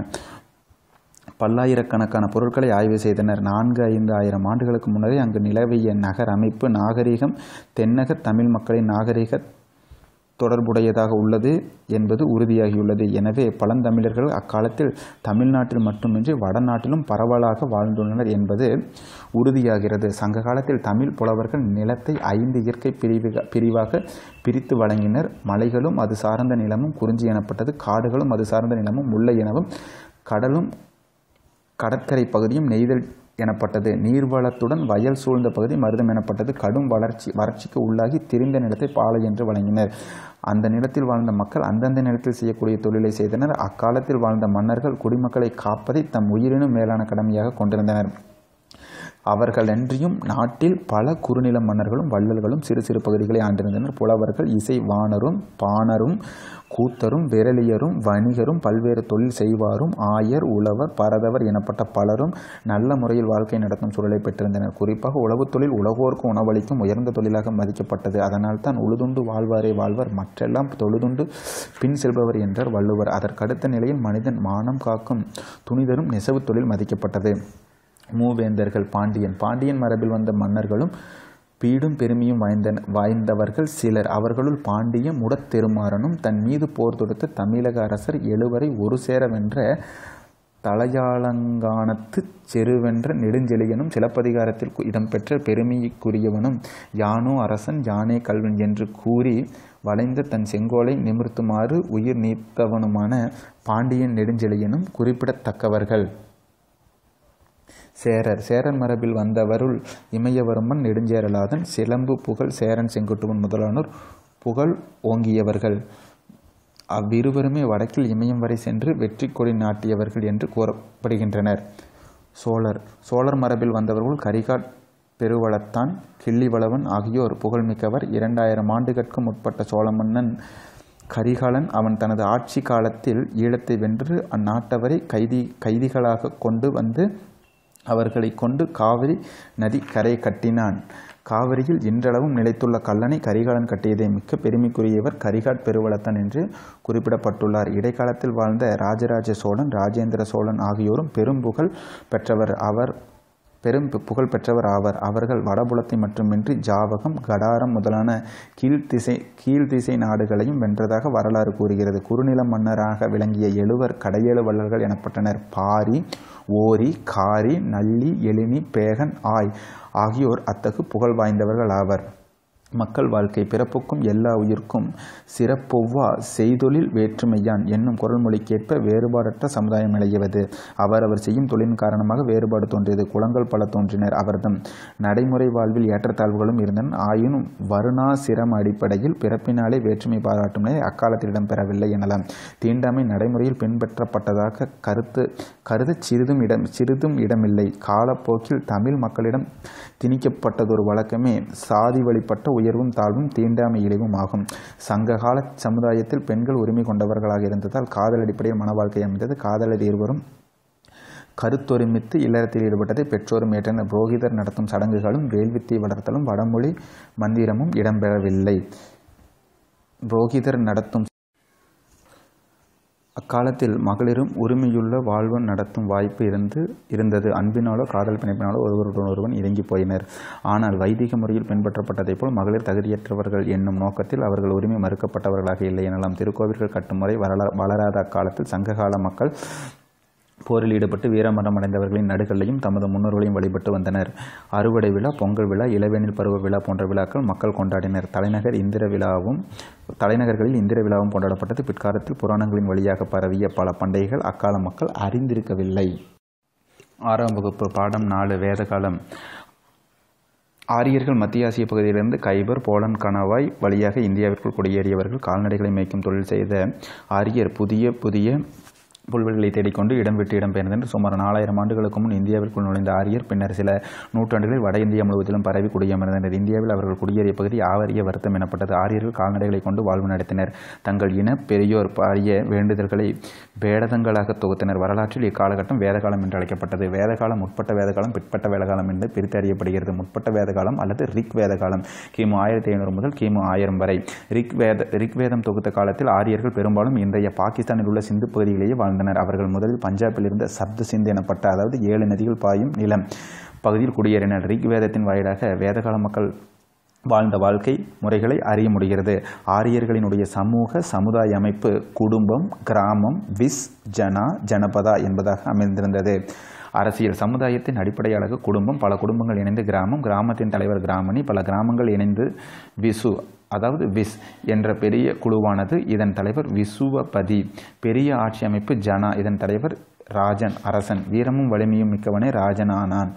பல்லாயிரக்கணக்கான பொருட்களை ஆய்வு செய்தனர் நான்கு ஐந்து ஆயிரம் ஆண்டுகளுக்கு முன்னரே அங்கு நிலவிய நகர் அமைப்பு நாகரிகம் தென்னக தமிழ் மக்களின் நாகரிக தொடர்புடையதாக உள்ளது என்பது உறுதியாகியுள்ளது எனவே பழந்தமிழர்கள் அக்காலத்தில் தமிழ்நாட்டில் மட்டுமின்றி வடநாட்டிலும் பரவலாக வாழ்ந்துள்ளனர் என்பது உறுதியாகிறது சங்க காலத்தில் தமிழ் புலவர்கள் நிலத்தை ஐந்து இயற்கை பிரிவு பிரிவாக பிரித்து வழங்கினர் மலைகளும் அது சார்ந்த நிலமும் குறிஞ்சி எனப்பட்டது காடுகளும் அது சார்ந்த நிலமும் முல்லை எனவும் கடலும் கடற்கரை பகுதியும் நெய்தல் எனப்பட்டது நீர்வளத்துடன் வயல் சூழ்ந்த பகுதி மருதம் எனப்பட்டது கடும் வளர்ச்சி வறட்சிக்கு உள்ளாகி திரிந்த நிலத்தை பாலை என்று வழங்கினர் அந்த நிலத்தில் வாழ்ந்த மக்கள் அந்தந்த நிலத்தில் செய்யக்கூடிய தொழிலை செய்தனர் அக்காலத்தில் வாழ்ந்த மன்னர்கள் குடிமக்களை காப்பதை தம் உயிரினும் மேலான கடமையாக கொண்டிருந்தனர் அவர்களன்றியும் நாட்டில் பல குறுநில மன்னர்களும் வள்ளல்களும் சிறு சிறு பகுதிகளை ஆண்டிருந்தனர் புலவர்கள் இசை வானரும் பாணரும் கூத்தரும் விரலியரும் வணிகரும் பல்வேறு தொழில் செய்வாரும் ஆயர் உழவர் பரதவர் எனப்பட்ட பலரும் நல்ல முறையில் வாழ்க்கை நடத்தும் சூழலை பெற்றிருந்தனர் குறிப்பாக உழவு தொழில் உலகோருக்கு உணவளிக்கும் உயர்ந்த தொழிலாக மதிக்கப்பட்டது அதனால் தான் உழுதுண்டு வாழ்வாரே வாழ்வர் மற்றெல்லாம் தொழுதுண்டு பின் செல்பவர் என்றார் வள்ளுவர் அதற்கடுத்த நிலையில் மனிதன் மானம் காக்கும் துணிதரும் நெசவு தொழில் மதிக்கப்பட்டது மூவேந்தர்கள் பாண்டியன் பாண்டியன் மரபில் வந்த மன்னர்களும் பீடும் பெருமையும் வாய்ந்த வாய்ந்தவர்கள் சிலர் அவர்களுள் பாண்டியம் உடத்தெருமாறனும் தன் மீது போர் தொடுத்த தமிழக அரசர் எழுவரை ஒரு சேரவென்ற தலையாளங்கானத்து செருவென்ற நெடுஞ்செழியனும் சிலப்பதிகாரத்தில் இடம்பெற்ற பெருமைக்குரியவனும் யானோ அரசன் யானே கல்வன் என்று கூறி வளைந்த தன் செங்கோலை நிமிர்த்துமாறு உயிர் நீத்தவனுமான பாண்டியன் நெடுஞ்செழியனும் குறிப்பிடத்தக்கவர்கள் சேரர் சேரன் மரபில் வந்தவருள் இமயவர்மன் நெடுஞ்சேரலாதன் சிலம்பு புகழ் சேரன் செங்குட்டுவன் முதலானோர் புகழ் ஓங்கியவர்கள் அவ்விருவருமே வடக்கில் இமயம் வரை சென்று வெற்றி கொடி நாட்டியவர்கள் என்று கூறப்படுகின்றனர் சோழர் சோழர் மரபில் வந்தவர்கள் கரிகாட் பெருவளத்தான் கிள்ளிவளவன் ஆகியோர் புகழ்மிக்கவர் இரண்டாயிரம் ஆண்டுகட்கும் உட்பட்ட சோழ மன்னன் கரிகாலன் அவன் தனது ஆட்சி காலத்தில் ஈழத்தை வென்று அந்நாட்டவரை கைதி கைதிகளாக கொண்டு வந்து அவர்களை கொண்டு காவிரி நதி கரை கட்டினான் காவிரியில் இன்றளவும் நிலைத்துள்ள கல்லணை கரிகாலன் கட்டியதை மிக்க பெருமைக்குரியவர் கரிகாட் பெருவளத்தன் என்று குறிப்பிடப்பட்டுள்ளார் இடைக்காலத்தில் வாழ்ந்த ராஜராஜ சோழன் ராஜேந்திர சோழன் ஆகியோரும் பெரும் புகழ் பெற்றவர் அவர் பெரும் புகழ் பெற்றவர் ஆவர் அவர்கள் வடபுலத்தை மட்டுமின்றி ஜாவகம் கடாரம் முதலான கீழ்த்திசை கீழ்த்திசை நாடுகளையும் வென்றதாக வரலாறு கூறுகிறது குறுநில மன்னராக விளங்கிய எழுவர் கடையேழு வள்ளல்கள் எனப்பட்டனர் பாரி ஓரி காரி நல்லி எளிமி பேகன் ஆய் ஆகியோர் அத்தகு புகழ் வாய்ந்தவர்கள் ஆவர் மக்கள் வாழ்க்கை பிறப்புக்கும் எல்லா உயிர்க்கும் சிறப்பொவ்வா செய்தொழில் வேற்றுமையான் என்னும் குரல் மொழிக்கேற்ப வேறுபாடற்ற சமுதாயம் நிலையவது அவர் அவர் செய்யும் தொழிலின் காரணமாக வேறுபாடு தோன்றியது குளங்கள் பல தோன்றினர் அவர்தம் நடைமுறை வாழ்வில் ஏற்றத்தாழ்வுகளும் இருந்தன ஆயினும் வருணா சிரம அடிப்படையில் பிறப்பினாலே வேற்றுமை பாராட்டுமே அக்காலத்தில் இடம்பெறவில்லை எனலாம் தீண்டாமை நடைமுறையில் பின்பற்றப்பட்டதாக கருத்து கருத சிறிதும் இடம் சிறிதும் இடமில்லை காலப்போக்கில் தமிழ் மக்களிடம் திணிக்கப்பட்டதொரு வழக்கமே சாதி வழிபட்ட உயர்வும் தாழ்வும் தீண்டாமை இழிவும் ஆகும் சங்ககால சமுதாயத்தில் பெண்கள் உரிமை கொண்டவர்களாக இருந்ததால் காதல் அடிப்படையில் மன வாழ்க்கை அமைந்தது காதலர் இருவரும் கருத்தொருமித்து இல்லறத்தில் ஈடுபட்டதை பெற்றோரும் ஏற்றனர் புரோகிதர் நடத்தும் சடங்குகளும் வேல்வித்தை வளர்த்தலும் வடமொழி மந்திரமும் இடம்பெறவில்லை புரோகிதர் நடத்தும் அக்காலத்தில் மகளிரும் உரிமையுள்ள வாழ்வு நடத்தும் வாய்ப்பு இருந்து இருந்தது அன்பினாலோ காதல் பிணைப்பினாலோ ஒருவருடன் ஒருவன் இறங்கி போயினர் ஆனால் வைதிக முறையில் பின்பற்றப்பட்டதைப் போல் மகளிர் தகுதியற்றவர்கள் என்னும் நோக்கத்தில் அவர்கள் உரிமை மறுக்கப்பட்டவர்களாக இல்லை எனலாம் திருக்கோவில்கள் கட்டும் முறை வளராத அக்காலத்தில் சங்ககால மக்கள் போரில் ஈடுபட்டு வீரமரணம் அடைந்தவர்களின் நடுகளையும் தமது முன்னோர்களையும் வழிபட்டு வந்தனர் அறுவடை விழா பொங்கல் விழா இளவேனில் பருவ விழா போன்ற விழாக்கள் மக்கள் கொண்டாடினர் தலைநகர் இந்திர விழாவும் தலைநகர்களில் இந்திர விழாவும் கொண்டாடப்பட்டது பிற்காலத்தில் புராணங்களின் வழியாக பரவிய பல பண்டிகைகள் அக்கால மக்கள் அறிந்திருக்கவில்லை ஆறாம் வகுப்பு பாடம் நாலு வேதகாலம் ஆரியர்கள் மத்திய ஆசிய பகுதியிலிருந்து கைபர் போலன் கணவாய் வழியாக இந்தியாவிற்குள் குடியேறியவர்கள் கால்நடைகளை மேய்க்கும் தொழில் செய்த ஆரியர் புதிய புதிய புல்வெளிகளை தேடிக்கொண்டு இடம் விட்டு இடம் பெயர்ந்தனர் சுமார் நாலாயிரம் ஆண்டுகளுக்கு முன் இந்தியாவிற்குள் நுழைந்த ஆரியர் பின்னர் சில நூற்றாண்டுகளில் வட இந்தியா முழுவதிலும் பரவி குடியமர்ந்தனர் இந்தியாவில் அவர்கள் குடியேறிய பகுதி ஆரிய வருத்தம் எனப்பட்டது ஆரியர்கள் கால்நடைகளை கொண்டு வாழ்வு நடத்தினர் தங்கள் இன பெரியோர் பாரிய வேண்டுதல்களை வேடதங்களாக தொகுத்தனர் வரலாற்றில் இக்காலகட்டம் வேதகாலம் என்று அழைக்கப்பட்டது வேதகாலம் முற்பட்ட வேதகாலம் பிற்பட்ட வேதகாலம் என்று பிரித்து அறியப்படுகிறது முற்பட்ட வேதகாலம் அல்லது ரிக் வேதகாலம் கிமு ஆயிரத்தி ஐநூறு முதல் கிமு ஆயிரம் வரை ரிக் வேத ரிக் வேதம் தொகுத்த காலத்தில் ஆரியர்கள் பெரும்பாலும் இன்றைய பாகிஸ்தானில் உள்ள சிந்து பகுதியிலேயே வாழ்ந்தனர் வந்தனர் அவர்கள் முதலில் பஞ்சாபில் இருந்த சப்த சிந்து எனப்பட்ட அதாவது ஏழு நதிகள் பாயும் நிலம் பகுதியில் குடியேறினர் ரிக்வேதத்தின் வாயிலாக வேதகால மக்கள் வாழ்ந்த வாழ்க்கை முறைகளை அறிய முடிகிறது ஆரியர்களினுடைய சமூக சமுதாய அமைப்பு குடும்பம் கிராமம் விஸ் ஜனா ஜனபதா என்பதாக அமைந்திருந்தது அரசியல் சமுதாயத்தின் அடிப்படையாக குடும்பம் பல குடும்பங்கள் இணைந்து கிராமம் கிராமத்தின் தலைவர் கிராமணி பல கிராமங்கள் இணைந்து விசு அதாவது விஸ் என்ற பெரிய குழுவானது இதன் தலைவர் விசுவபதி பெரிய ஆட்சி அமைப்பு ஜனா இதன் தலைவர் ராஜன் அரசன் வீரமும் வலிமையும் மிக்கவனே ராஜனானான்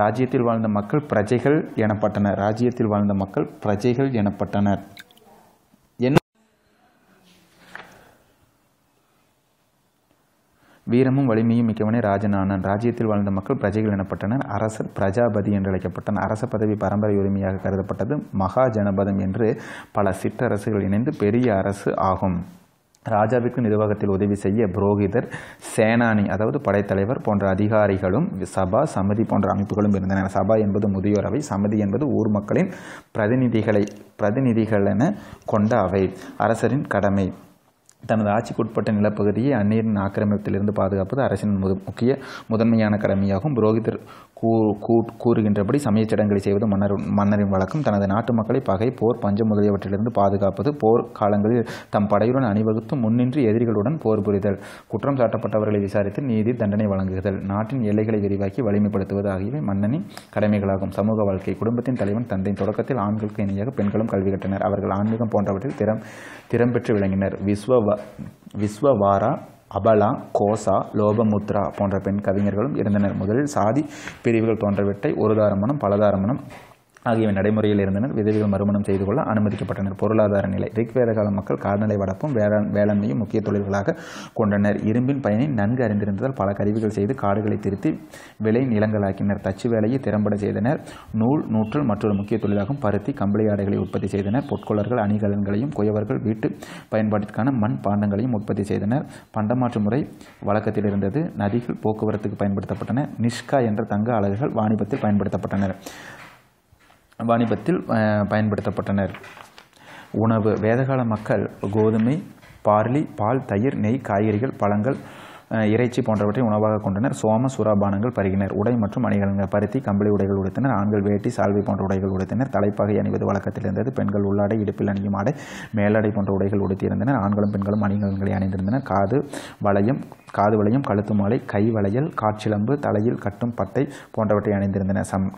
ராஜ்யத்தில் வாழ்ந்த மக்கள் பிரஜைகள் எனப்பட்டனர் ராஜ்யத்தில் வாழ்ந்த மக்கள் பிரஜைகள் எனப்பட்டனர் வீரமும் வலிமையும் மிக்கவனே ராஜனானான் ராஜ்யத்தில் வாழ்ந்த மக்கள் பிரஜைகள் எனப்பட்டனர் அரசர் பிரஜாபதி என்று அழைக்கப்பட்டனர் அரச பதவி பரம்பரை உரிமையாக கருதப்பட்டது மகா ஜனபதம் என்று பல சிற்றரசுகள் இணைந்து பெரிய அரசு ஆகும் ராஜாவிற்கு நிர்வாகத்தில் உதவி செய்ய புரோகிதர் சேனானி அதாவது படைத்தலைவர் போன்ற அதிகாரிகளும் சபா சமதி போன்ற அமைப்புகளும் இருந்தன சபா என்பது முதியோர் அவை சமதி என்பது ஊர் மக்களின் பிரதிநிதிகளை பிரதிநிதிகள் என கொண்ட அவை அரசரின் கடமை தனது ஆட்சிக்குட்பட்ட நிலப்பகுதியை அந்நீரின் ஆக்கிரமிப்பிலிருந்து பாதுகாப்பது அரசின் முக்கிய முதன்மையான கடமையாகும் புரோகிதர் கூறுகின்றபடி சமயச் சடங்குகளை செய்வது மன்னர் மன்னரின் வழக்கம் தனது நாட்டு மக்களை பகை போர் பஞ்சம் முதலியவற்றிலிருந்து பாதுகாப்பது போர் காலங்களில் தம் படையுடன் அணிவகுத்து முன்னின்று எதிரிகளுடன் போர் புரிதல் குற்றம் சாட்டப்பட்டவர்களை விசாரித்து நீதி தண்டனை வழங்குதல் நாட்டின் எல்லைகளை விரிவாக்கி வலிமைப்படுத்துவது ஆகியவை மன்னனின் கடமைகளாகும் சமூக வாழ்க்கை குடும்பத்தின் தலைவன் தந்தை தொடக்கத்தில் ஆண்களுக்கு இணையாக பெண்களும் கல்வி கற்றனர் அவர்கள் ஆன்மீகம் போன்றவற்றில் திறம் திறம்பெற்று விளங்கினர் விஸ்வ விஸ்வவாரா அபலா கோசா லோபமுத்ரா போன்ற பெண் கவிஞர்களும் இருந்தனர் முதலில் சாதி பிரிவுகள் தோன்றவிட்டை ஒருதார மனம் பலதார மனம் ஆகியவை நடைமுறையில் இருந்தனர் விதவிகள் மறுமணம் செய்து கொள்ள அனுமதிக்கப்பட்டனர் பொருளாதார நிலை ரிக்வேத கால மக்கள் கால்நிலை வடப்பும் வேளாண் வேளாண்மையும் முக்கிய தொழில்களாக கொண்டனர் இரும்பின் பயனை நன்கு அறிந்திருந்ததால் பல கருவிகள் செய்து காடுகளை திருத்தி விளை நிலங்களாக்கினர் தச்சு வேலையை திறம்பட செய்தனர் நூல் நூற்றல் மற்றொரு முக்கிய தொழிலாகவும் பருத்தி கம்பளி ஆடைகளை உற்பத்தி செய்தனர் பொற்கொள்ளர்கள் அணிகலன்களையும் குயவர்கள் வீட்டு பயன்பாட்டிற்கான மண் பாண்டங்களையும் உற்பத்தி செய்தனர் பண்டமாற்று முறை வழக்கத்தில் இருந்தது நதிகள் போக்குவரத்துக்கு பயன்படுத்தப்பட்டன நிஷ்கா என்ற தங்க அழகுகள் வாணிபத்தில் பயன்படுத்தப்பட்டனர் வாணிபத்தில் பயன்படுத்தப்பட்டனர் உணவு வேதகால மக்கள் கோதுமை பார்லி பால் தயிர் நெய் காய்கறிகள் பழங்கள் இறைச்சி போன்றவற்றை உணவாக கொண்டனர் சோம சுறாபானங்கள் பருகினர் உடை மற்றும் அணிகலன்கள் பருத்தி கம்பளி உடைகள் உடைத்தனர் ஆண்கள் வேட்டி சால்வை போன்ற உடைகள் உடைத்தனர் தலைப்பாகை அணிவது வழக்கத்தில் இருந்தது பெண்கள் உள்ளாடை இடுப்பில் அணியும் ஆடை மேலாடை போன்ற உடைகள் உடுத்தியிருந்தனர் ஆண்களும் பெண்களும் அணிகலன்களை அணிந்திருந்தனர் காது வளையம் காது வளையம் கழுத்து மாலை கை வளையல் காட்சிலம்பு தலையில் கட்டும் பட்டை போன்றவற்றை அணிந்திருந்தனர் சம்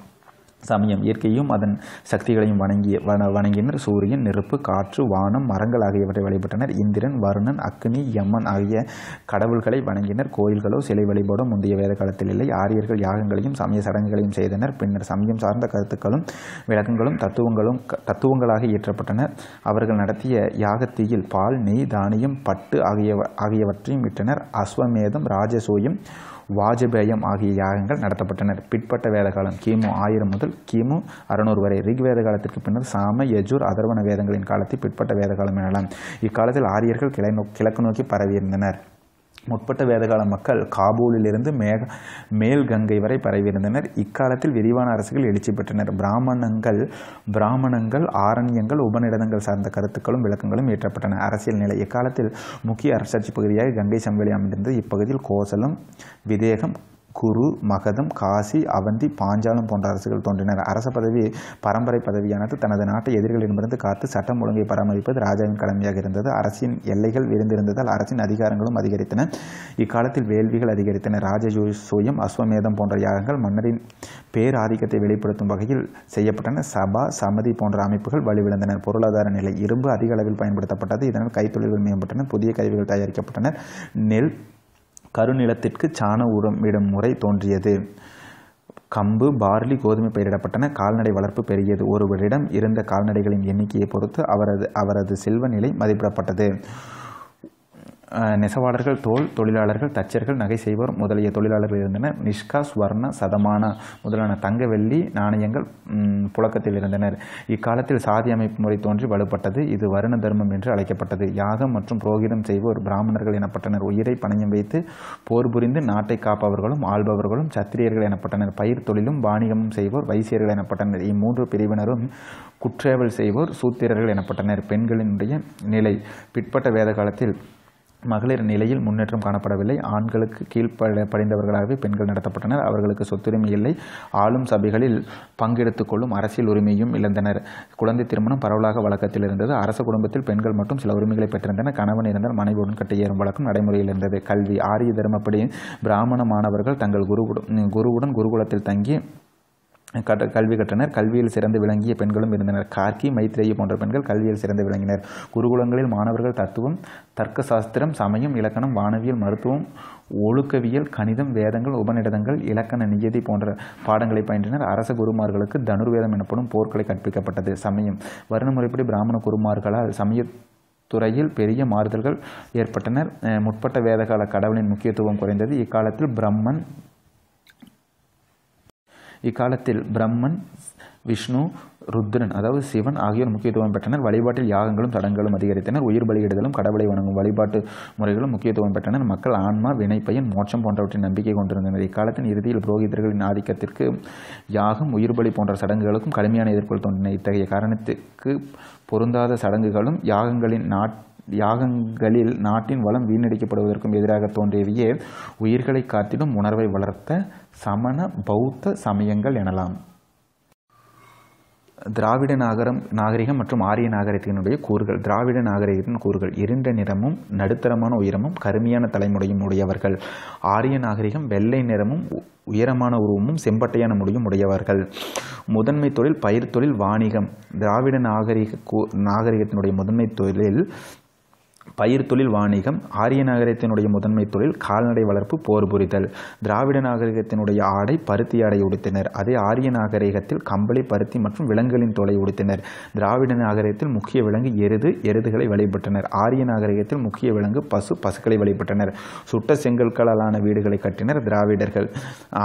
சமயம் இயற்கையும் அதன் சக்திகளையும் வணங்கிய வண வணங்கினர் சூரியன் நெருப்பு காற்று வானம் மரங்கள் ஆகியவற்றை வழிபட்டனர் இந்திரன் வருணன் அக்னி யம்மன் ஆகிய கடவுள்களை வணங்கினர் கோயில்களோ சிலை வழிபாடோ முந்தைய வேத காலத்தில் இல்லை ஆரியர்கள் யாகங்களையும் சமய சடங்குகளையும் செய்தனர் பின்னர் சமயம் சார்ந்த கருத்துக்களும் விளக்கங்களும் தத்துவங்களும் தத்துவங்களாக இயற்றப்பட்டன அவர்கள் நடத்திய யாகத்தீயில் பால் நெய் தானியம் பட்டு ஆகிய ஆகியவற்றையும் விட்டனர் அஸ்வமேதம் ராஜசூயம் வாஜபேயம் ஆகிய யாகங்கள் நடத்தப்பட்டனர் பிற்பட்ட வேத காலம் கிமு ஆயிரம் முதல் கிமு அறுநூறு வரை ரிக்வேத காலத்திற்கு பின்னர் சாம யஜூர் அதர்வன வேதங்களின் காலத்தை பிற்பட்ட வேத காலம் எனலாம் இக்காலத்தில் ஆரியர்கள் கிளை கிழக்கு நோக்கி பரவியிருந்தனர் முற்பட்ட வேதகால மக்கள் காபூலிலிருந்து மேக மேல் கங்கை வரை பரவியிருந்தனர் இக்காலத்தில் விரிவான அரசுகள் எழுச்சி பெற்றனர் பிராமணங்கள் பிராமணங்கள் ஆரண்யங்கள் உபநிடதங்கள் சார்ந்த கருத்துக்களும் விளக்கங்களும் ஏற்றப்பட்டன அரசியல் நிலை இக்காலத்தில் முக்கிய அரசாட்சி பகுதியாக கங்கை சம்வெளி அமைந்திருந்தது இப்பகுதியில் கோசலம் விதேகம் குரு மகதம் காசி அவந்தி பாஞ்சாலம் போன்ற அரசுகள் தோன்றினர் அரச பதவி பரம்பரை பதவியானது தனது நாட்டை எதிர்களிடமிருந்து காத்து சட்டம் ஒழுங்கை பராமரிப்பது ராஜாவின் கடமையாக இருந்தது அரசின் எல்லைகள் விரிந்திருந்ததால் அரசின் அதிகாரங்களும் அதிகரித்தன இக்காலத்தில் வேள்விகள் அதிகரித்தன ராஜஜோசூயம் அஸ்வமேதம் போன்ற யாகங்கள் மன்னரின் பேராதிக்கத்தை வெளிப்படுத்தும் வகையில் செய்யப்பட்டன சபா சமதி போன்ற அமைப்புகள் வலுவிழந்தன பொருளாதார நிலை இரும்பு அதிக அளவில் பயன்படுத்தப்பட்டது இதனால் கைத்தொழில்கள் மேம்பட்டன புதிய கருவிகள் தயாரிக்கப்பட்டன நெல் கருநிலத்திற்கு சாண உரம் இடும் முறை தோன்றியது கம்பு பார்லி கோதுமை பயிரிடப்பட்டன கால்நடை வளர்ப்பு பெருகியது ஒருவரிடம் இருந்த கால்நடைகளின் எண்ணிக்கையை பொறுத்து அவரது அவரது செல்வ நிலை மதிப்பிடப்பட்டது நெசவாளர்கள் தோல் தொழிலாளர்கள் தச்சர்கள் நகை செய்வோர் முதலிய தொழிலாளர்கள் இருந்தனர் நிஷ்கா சுவர்ண சதமான முதலான தங்க வெள்ளி நாணயங்கள் புழக்கத்தில் இருந்தனர் இக்காலத்தில் சாதி அமைப்பு முறை தோன்றி வலுப்பட்டது இது வருண தர்மம் என்று அழைக்கப்பட்டது யாகம் மற்றும் புரோகிதம் செய்வோர் பிராமணர்கள் எனப்பட்டனர் உயிரை பணயம் வைத்து போர் புரிந்து நாட்டை காப்பவர்களும் ஆள்பவர்களும் சத்திரியர்கள் எனப்பட்டனர் பயிர் தொழிலும் வாணிகமும் செய்வோர் வைசியர்கள் எனப்பட்டனர் இம்மூன்று பிரிவினரும் குற்றேவல் செய்வோர் சூத்திரர்கள் எனப்பட்டனர் பெண்களினுடைய நிலை பிற்பட்ட வேத காலத்தில் மகளிர் நிலையில் முன்னேற்றம் காணப்படவில்லை ஆண்களுக்கு கீழ்ப்பட படைந்தவர்களாகவே பெண்கள் நடத்தப்பட்டனர் அவர்களுக்கு சொத்துரிமை இல்லை ஆளும் சபைகளில் பங்கெடுத்துக் கொள்ளும் அரசியல் உரிமையும் இழந்தனர் குழந்தை திருமணம் பரவலாக வழக்கத்தில் இருந்தது அரச குடும்பத்தில் பெண்கள் மட்டும் சில உரிமைகளை பெற்றிருந்தனர் கணவன் இருந்தால் மனைவியுடன் கட்டியேறும் வழக்கம் நடைமுறையில் இருந்தது கல்வி ஆரிய தர்மப்படி பிராமண மாணவர்கள் தங்கள் குருவுடன் குருவுடன் குருகுலத்தில் தங்கி கட்ட கல்வி கற்றனர் கல்வியில் சிறந்து விளங்கிய பெண்களும் இருந்தனர் கார்கி மைத்ரேயி போன்ற பெண்கள் கல்வியில் சிறந்து விளங்கினர் குருகுலங்களில் மாணவர்கள் தத்துவம் தர்க்க சாஸ்திரம் சமயம் இலக்கணம் வானவியல் மருத்துவம் ஒழுக்கவியல் கணிதம் வேதங்கள் உபநிடதங்கள் இலக்கண நியதி போன்ற பாடங்களை பயின்றனர் அரச குருமார்களுக்கு தனுர்வேதம் எனப்படும் போர்க்களை கற்பிக்கப்பட்டது சமயம் வருண முறைப்படி பிராமண குருமார்களால் சமய துறையில் பெரிய மாறுதல்கள் ஏற்பட்டனர் முற்பட்ட வேதகால கடவுளின் முக்கியத்துவம் குறைந்தது இக்காலத்தில் பிரம்மன் இக்காலத்தில் பிரம்மன் விஷ்ணு ருத்ரன் அதாவது சிவன் ஆகியோர் முக்கியத்துவம் பெற்றனர் வழிபாட்டில் யாகங்களும் தடங்களும் அதிகரித்தனர் உயிர் பலியிடுதலும் கடவுளை வணங்கும் வழிபாட்டு முறைகளும் முக்கியத்துவம் பெற்றனர் மக்கள் ஆன்மா வினைப்பையன் மோட்சம் போன்றவற்றின் நம்பிக்கை கொண்டிருந்தனர் இக்காலத்தின் இறுதியில் புரோகிதர்களின் ஆதிக்கத்திற்கு யாகம் உயிர் பலி போன்ற சடங்குகளுக்கும் கடுமையான எதிர்ப்புகள் தோன்றின இத்தகைய காரணத்திற்கு பொருந்தாத சடங்குகளும் யாகங்களின் நாட் யாகங்களில் நாட்டின் வளம் வீணடிக்கப்படுவதற்கும் எதிராக தோன்றியவையே உயிர்களை காத்திலும் உணர்வை வளர்த்த சமண பௌத்த சமயங்கள் எனலாம் திராவிட நாகரம் நாகரிகம் மற்றும் ஆரிய நாகரிகத்தினுடைய கூறுகள் திராவிட நாகரிகத்தின் கூறுகள் இருண்ட நிறமும் நடுத்தரமான உயரமும் கருமையான தலைமுடியும் உடையவர்கள் ஆரிய நாகரிகம் வெள்ளை நிறமும் உயரமான உருவமும் செம்பட்டையான முடியும் உடையவர்கள் முதன்மை தொழில் பயிர் தொழில் வாணிகம் திராவிட நாகரிக நாகரிகத்தினுடைய முதன்மை தொழில் பயிர் தொழில் வாணிகம் ஆரிய நாகரிகத்தினுடைய முதன்மை தொழில் கால்நடை வளர்ப்பு போர் புரிதல் திராவிட நாகரிகத்தினுடைய ஆடை பருத்தி ஆடை உடுத்தினர் அதே ஆரிய நாகரிகத்தில் கம்பளி பருத்தி மற்றும் விலங்குகளின் தோலை உடுத்தினர் திராவிட நாகரிகத்தில் முக்கிய விலங்கு எருது எருதுகளை வழிபட்டனர் ஆரிய நாகரிகத்தில் முக்கிய விலங்கு பசு பசுக்களை வழிபட்டனர் சுட்ட செங்கல்களாலான வீடுகளை கட்டினர் திராவிடர்கள்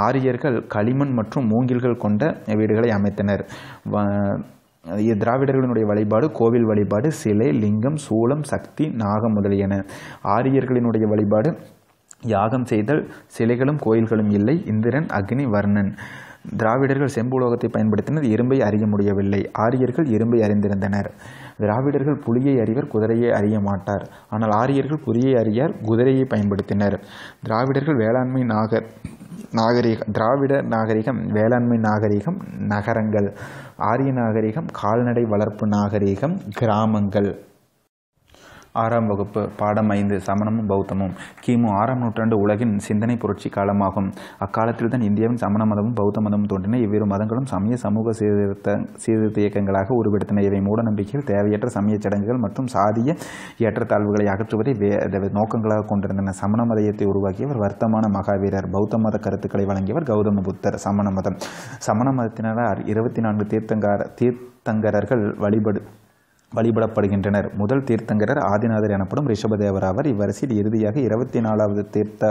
ஆரியர்கள் களிமண் மற்றும் மூங்கில்கள் கொண்ட வீடுகளை அமைத்தனர் திராவிடர்களினுடைய வழிபாடு கோவில் வழிபாடு சிலை லிங்கம் சூளம் சக்தி நாகம் முதலியன ஆரியர்களினுடைய வழிபாடு யாகம் செய்தல் சிலைகளும் கோயில்களும் இல்லை இந்திரன் அக்னி வர்ணன் திராவிடர்கள் செம்புலோகத்தை பயன்படுத்தினர் இரும்பை அறிய முடியவில்லை ஆரியர்கள் இரும்பை அறிந்திருந்தனர் திராவிடர்கள் புலியை அறிவர் குதிரையை அறிய மாட்டார் ஆனால் ஆரியர்கள் புலியை அறியார் குதிரையை பயன்படுத்தினர் திராவிடர்கள் வேளாண்மை நாக நாகரிகம் திராவிட நாகரிகம் வேளாண்மை நாகரிகம் நகரங்கள் ஆரிய நாகரிகம் கால்நடை வளர்ப்பு நாகரிகம் கிராமங்கள் ஆறாம் வகுப்பு பாடம் ஐந்து சமணமும் பௌத்தமும் கிமு ஆறாம் நூற்றாண்டு உலகின் சிந்தனை புரட்சி காலமாகும் அக்காலத்தில் தான் இந்தியாவின் சமண மதமும் பௌத்த மதமும் தோன்றின இவ்விரு மதங்களும் சமய சமூக சீர்திருத்த சீர்திருத்த இயக்கங்களாக உருவெடுத்தன இவை மூட நம்பிக்கைகள் தேவையற்ற சமய சடங்குகள் மற்றும் சாதிய ஏற்றத்தாழ்வுகளை அகற்றுவதை நோக்கங்களாக கொண்டிருந்தன சமண மதயத்தை உருவாக்கியவர் வர்த்தமான மகாவீரர் பௌத்த மத கருத்துக்களை வழங்கியவர் கௌதம புத்தர் சமண மதம் சமண மதத்தினரால் இருபத்தி நான்கு தீர்த்தங்கார தீர்த்தங்கரர்கள் வழிபடு வழிபடப்படுகின்றனர் முதல் தீர்த்தங்கரர் ஆதிநாதர் எனப்படும் ரிஷபதேவர் ஆவர் இவ்வரிசையில் இறுதியாக இருபத்தி நாலாவது தீர்த்த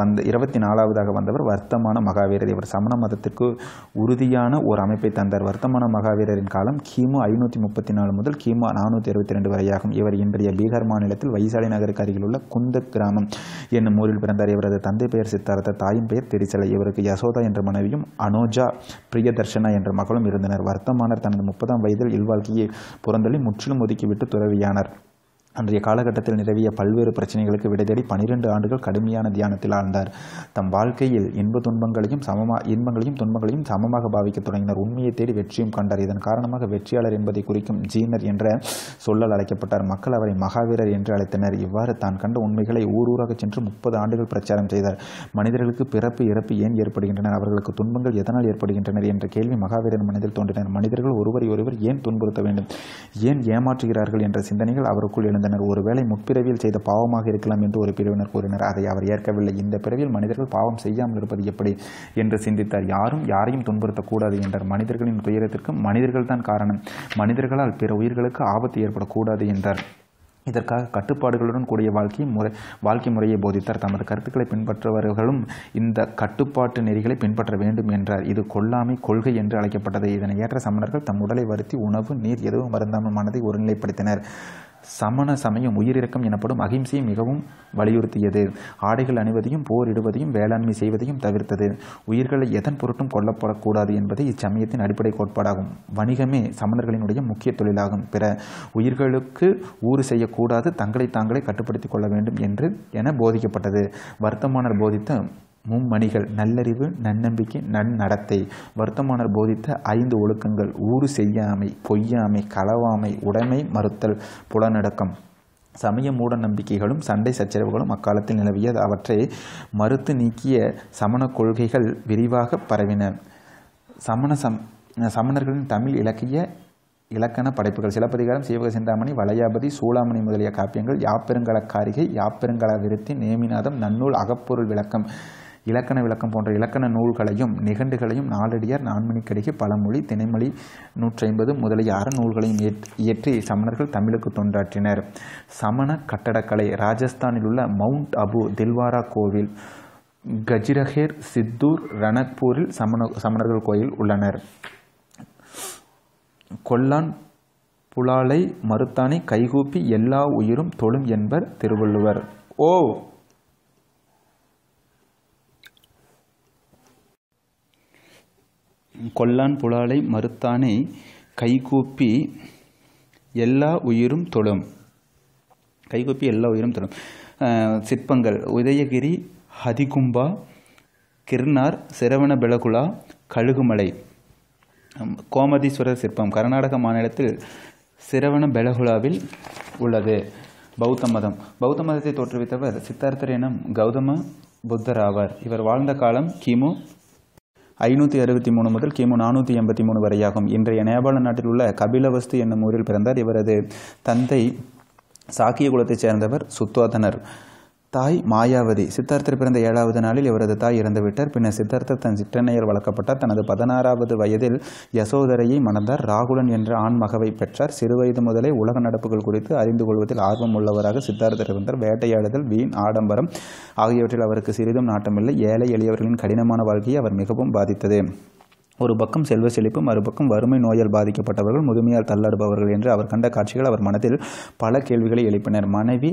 வந்த இருபத்தி நாலாவதாக வந்தவர் வர்த்தமான மகாவீரர் இவர் சமண மதத்திற்கு உறுதியான ஒரு அமைப்பை தந்தார் வர்த்தமான மகாவீரரின் காலம் கிமு ஐநூற்றி முப்பத்தி நாலு முதல் கிமு நானூற்றி அறுபத்தி ரெண்டு வரையாகும் இவர் இன்றைய பீகார் மாநிலத்தில் வைசாலி நகருக்கு அருகில் உள்ள குந்த கிராமம் என்னும் ஊரில் பிறந்தார் இவரது தந்தை பெயர் சித்தார்த்த தாயின் பெயர் தெரிசலை இவருக்கு யசோதா என்ற மனைவியும் அனோஜா பிரியதர்ஷனா என்ற மகளும் இருந்தனர் வர்த்தமானர் தனது முப்பதாம் வயதில் இல்வாழ்க்கையை பிறந்த முற்றிலும் ஒதுக்கிவிட்டு துறவியானார் அன்றைய காலகட்டத்தில் நிலவிய பல்வேறு பிரச்சனைகளுக்கு விடைதேடி பனிரெண்டு ஆண்டுகள் கடுமையான தியானத்தில் ஆழ்ந்தார் தம் வாழ்க்கையில் இன்ப துன்பங்களையும் சமமாக இன்பங்களையும் துன்பங்களையும் சமமாக பாவிக்க தொடங்கினர் உண்மையை தேடி வெற்றியும் கண்டார் இதன் காரணமாக வெற்றியாளர் என்பதை குறிக்கும் ஜீனர் என்ற சொல்லல் அழைக்கப்பட்டார் மக்கள் அவரை மகாவீரர் என்று அழைத்தனர் இவ்வாறு தான் கண்ட உண்மைகளை ஊரூராக சென்று முப்பது ஆண்டுகள் பிரச்சாரம் செய்தார் மனிதர்களுக்கு பிறப்பு இறப்பு ஏன் ஏற்படுகின்றனர் அவர்களுக்கு துன்பங்கள் எதனால் ஏற்படுகின்றனர் என்ற கேள்வி மகாவீரன் மனதில் தோன்றினர் மனிதர்கள் ஒருவரை ஒருவர் ஏன் துன்புறுத்த வேண்டும் ஏன் ஏமாற்றுகிறார்கள் என்ற சிந்தனைகள் அவருக்குள் எழுந்தன இருந்தனர் ஒருவேளை முற்பிறவியில் செய்த பாவமாக இருக்கலாம் என்று ஒரு பிரிவினர் கூறினர் அதை அவர் ஏற்கவில்லை இந்த பிறவியில் மனிதர்கள் பாவம் செய்யாமல் இருப்பது எப்படி என்று சிந்தித்தார் யாரும் யாரையும் துன்புறுத்தக்கூடாது என்றார் மனிதர்களின் துயரத்திற்கு மனிதர்கள்தான் காரணம் மனிதர்களால் பிற உயிர்களுக்கு ஆபத்து ஏற்படக்கூடாது என்றார் இதற்காக கட்டுப்பாடுகளுடன் கூடிய வாழ்க்கை முறை வாழ்க்கை முறையை போதித்தார் தமது கருத்துக்களை பின்பற்றுபவர்களும் இந்த கட்டுப்பாட்டு நெறிகளை பின்பற்ற வேண்டும் என்றார் இது கொல்லாமை கொள்கை என்று அழைக்கப்பட்டது இதனை ஏற்ற சமணர்கள் தம் உடலை வருத்தி உணவு நீர் எதுவும் மருந்தாமல் மனதை ஒருநிலைப்படுத்தினர் சமண சமயம் உயிரிறக்கம் எனப்படும் அகிம்சையை மிகவும் வலியுறுத்தியது ஆடைகள் அணிவதையும் போரிடுவதையும் வேளாண்மை செய்வதையும் தவிர்த்தது உயிர்களை எதன் பொருட்டும் கொல்லப்படக்கூடாது என்பது இச்சமயத்தின் அடிப்படை கோட்பாடாகும் வணிகமே சமணர்களினுடைய முக்கிய தொழிலாகும் பிற உயிர்களுக்கு ஊறு செய்யக்கூடாது தங்களை தாங்களே கட்டுப்படுத்திக் கொள்ள வேண்டும் என்று என போதிக்கப்பட்டது வர்த்தமானர் போதித்த மும்மணிகள் நல்லறிவு நன்னம்பிக்கை நன்னடத்தை வர்த்தமானர் போதித்த ஐந்து ஒழுக்கங்கள் ஊறு செய்யாமை பொய்யாமை களவாமை உடைமை மறுத்தல் புலநடக்கம் சமய மூட நம்பிக்கைகளும் சண்டை சச்சரவுகளும் அக்காலத்தில் நிலவியது அவற்றை மறுத்து நீக்கிய சமண கொள்கைகள் விரிவாக பரவின சமண சம் சமணர்களின் தமிழ் இலக்கிய இலக்கண படைப்புகள் சிலப்பதிகாரம் சீவக சிந்தாமணி வளையாபதி சூளாமணி முதலிய காப்பியங்கள் யாப்பெருங்கல காரிகை யாப்பெருங்கல விருத்தி நேமிநாதம் நன்னூல் அகப்பொருள் விளக்கம் இலக்கண விளக்கம் போன்ற இலக்கண நூல்களையும் நிகண்டுகளையும் நாளடியார் நான்மணிக்கடிகை பழமொழி தினைமொழி நூற்றி ஐம்பது முதலிய அற நூல்களையும் இயற்றி சமணர்கள் தமிழுக்கு தொண்டாற்றினர் சமண கட்டடக்கலை ராஜஸ்தானில் உள்ள மவுண்ட் அபு தில்வாரா கோவில் கஜிரஹேர் சித்தூர் ரணக்பூரில் சமண சமணர்கள் கோயில் உள்ளனர் கொல்லான் புலாலை மறுத்தானை கைகூப்பி எல்லா உயிரும் தொழும் என்பர் திருவள்ளுவர் ஓ கொல்லான் புலாலை மறுத்தானை கைகூப்பி எல்லா உயிரும் தொழும் கைகூப்பி எல்லா உயிரும் தொழும் சிற்பங்கள் உதயகிரி ஹதிகும்பா கிர்னார் சிரவண பிளகுலா கழுகுமலை கோமதீஸ்வரர் சிற்பம் கர்நாடக மாநிலத்தில் சிரவண பெலகுலாவில் உள்ளது பௌத்த மதம் பௌத்த மதத்தை தோற்றுவித்தவர் சித்தார்த்தர் எனும் கௌதம புத்தர் ஆவார் இவர் வாழ்ந்த காலம் கிமு ஐநூற்றி அறுபத்தி மூணு முதல் கிமு நானூற்றி எண்பத்தி மூணு வரையாகும் இன்றைய நேபாள நாட்டில் உள்ள கபிலவஸ்து என்னும் ஊரில் பிறந்தார் இவரது தந்தை சாக்கிய குலத்தைச் சேர்ந்தவர் சுத்தோதனர் தாய் மாயாவதி சித்தார்த்தர் பிறந்த ஏழாவது நாளில் இவரது தாய் இறந்துவிட்டார் பின்னர் சித்தார்த்தர் தன் சிற்றன்னையர் வளர்க்கப்பட்டார் தனது பதினாறாவது வயதில் யசோதரையை மணந்தார் ராகுலன் என்ற ஆண் மகவை பெற்றார் சிறுவயது முதலே உலக நடப்புகள் குறித்து அறிந்து கொள்வதில் ஆர்வம் உள்ளவராக சித்தார்த்தர் இருந்தார் வேட்டையாடுதல் வீண் ஆடம்பரம் ஆகியவற்றில் அவருக்கு சிறிதும் நாட்டமில்லை ஏழை எளியவர்களின் கடினமான வாழ்க்கையை அவர் மிகவும் பாதித்தது ஒரு பக்கம் செல்வ செழிப்பு மறுபக்கம் வறுமை நோயால் பாதிக்கப்பட்டவர்கள் முதுமையால் தள்ளாடுபவர்கள் என்று அவர் கண்ட காட்சிகள் அவர் மனதில் பல கேள்விகளை எழுப்பினர் மனைவி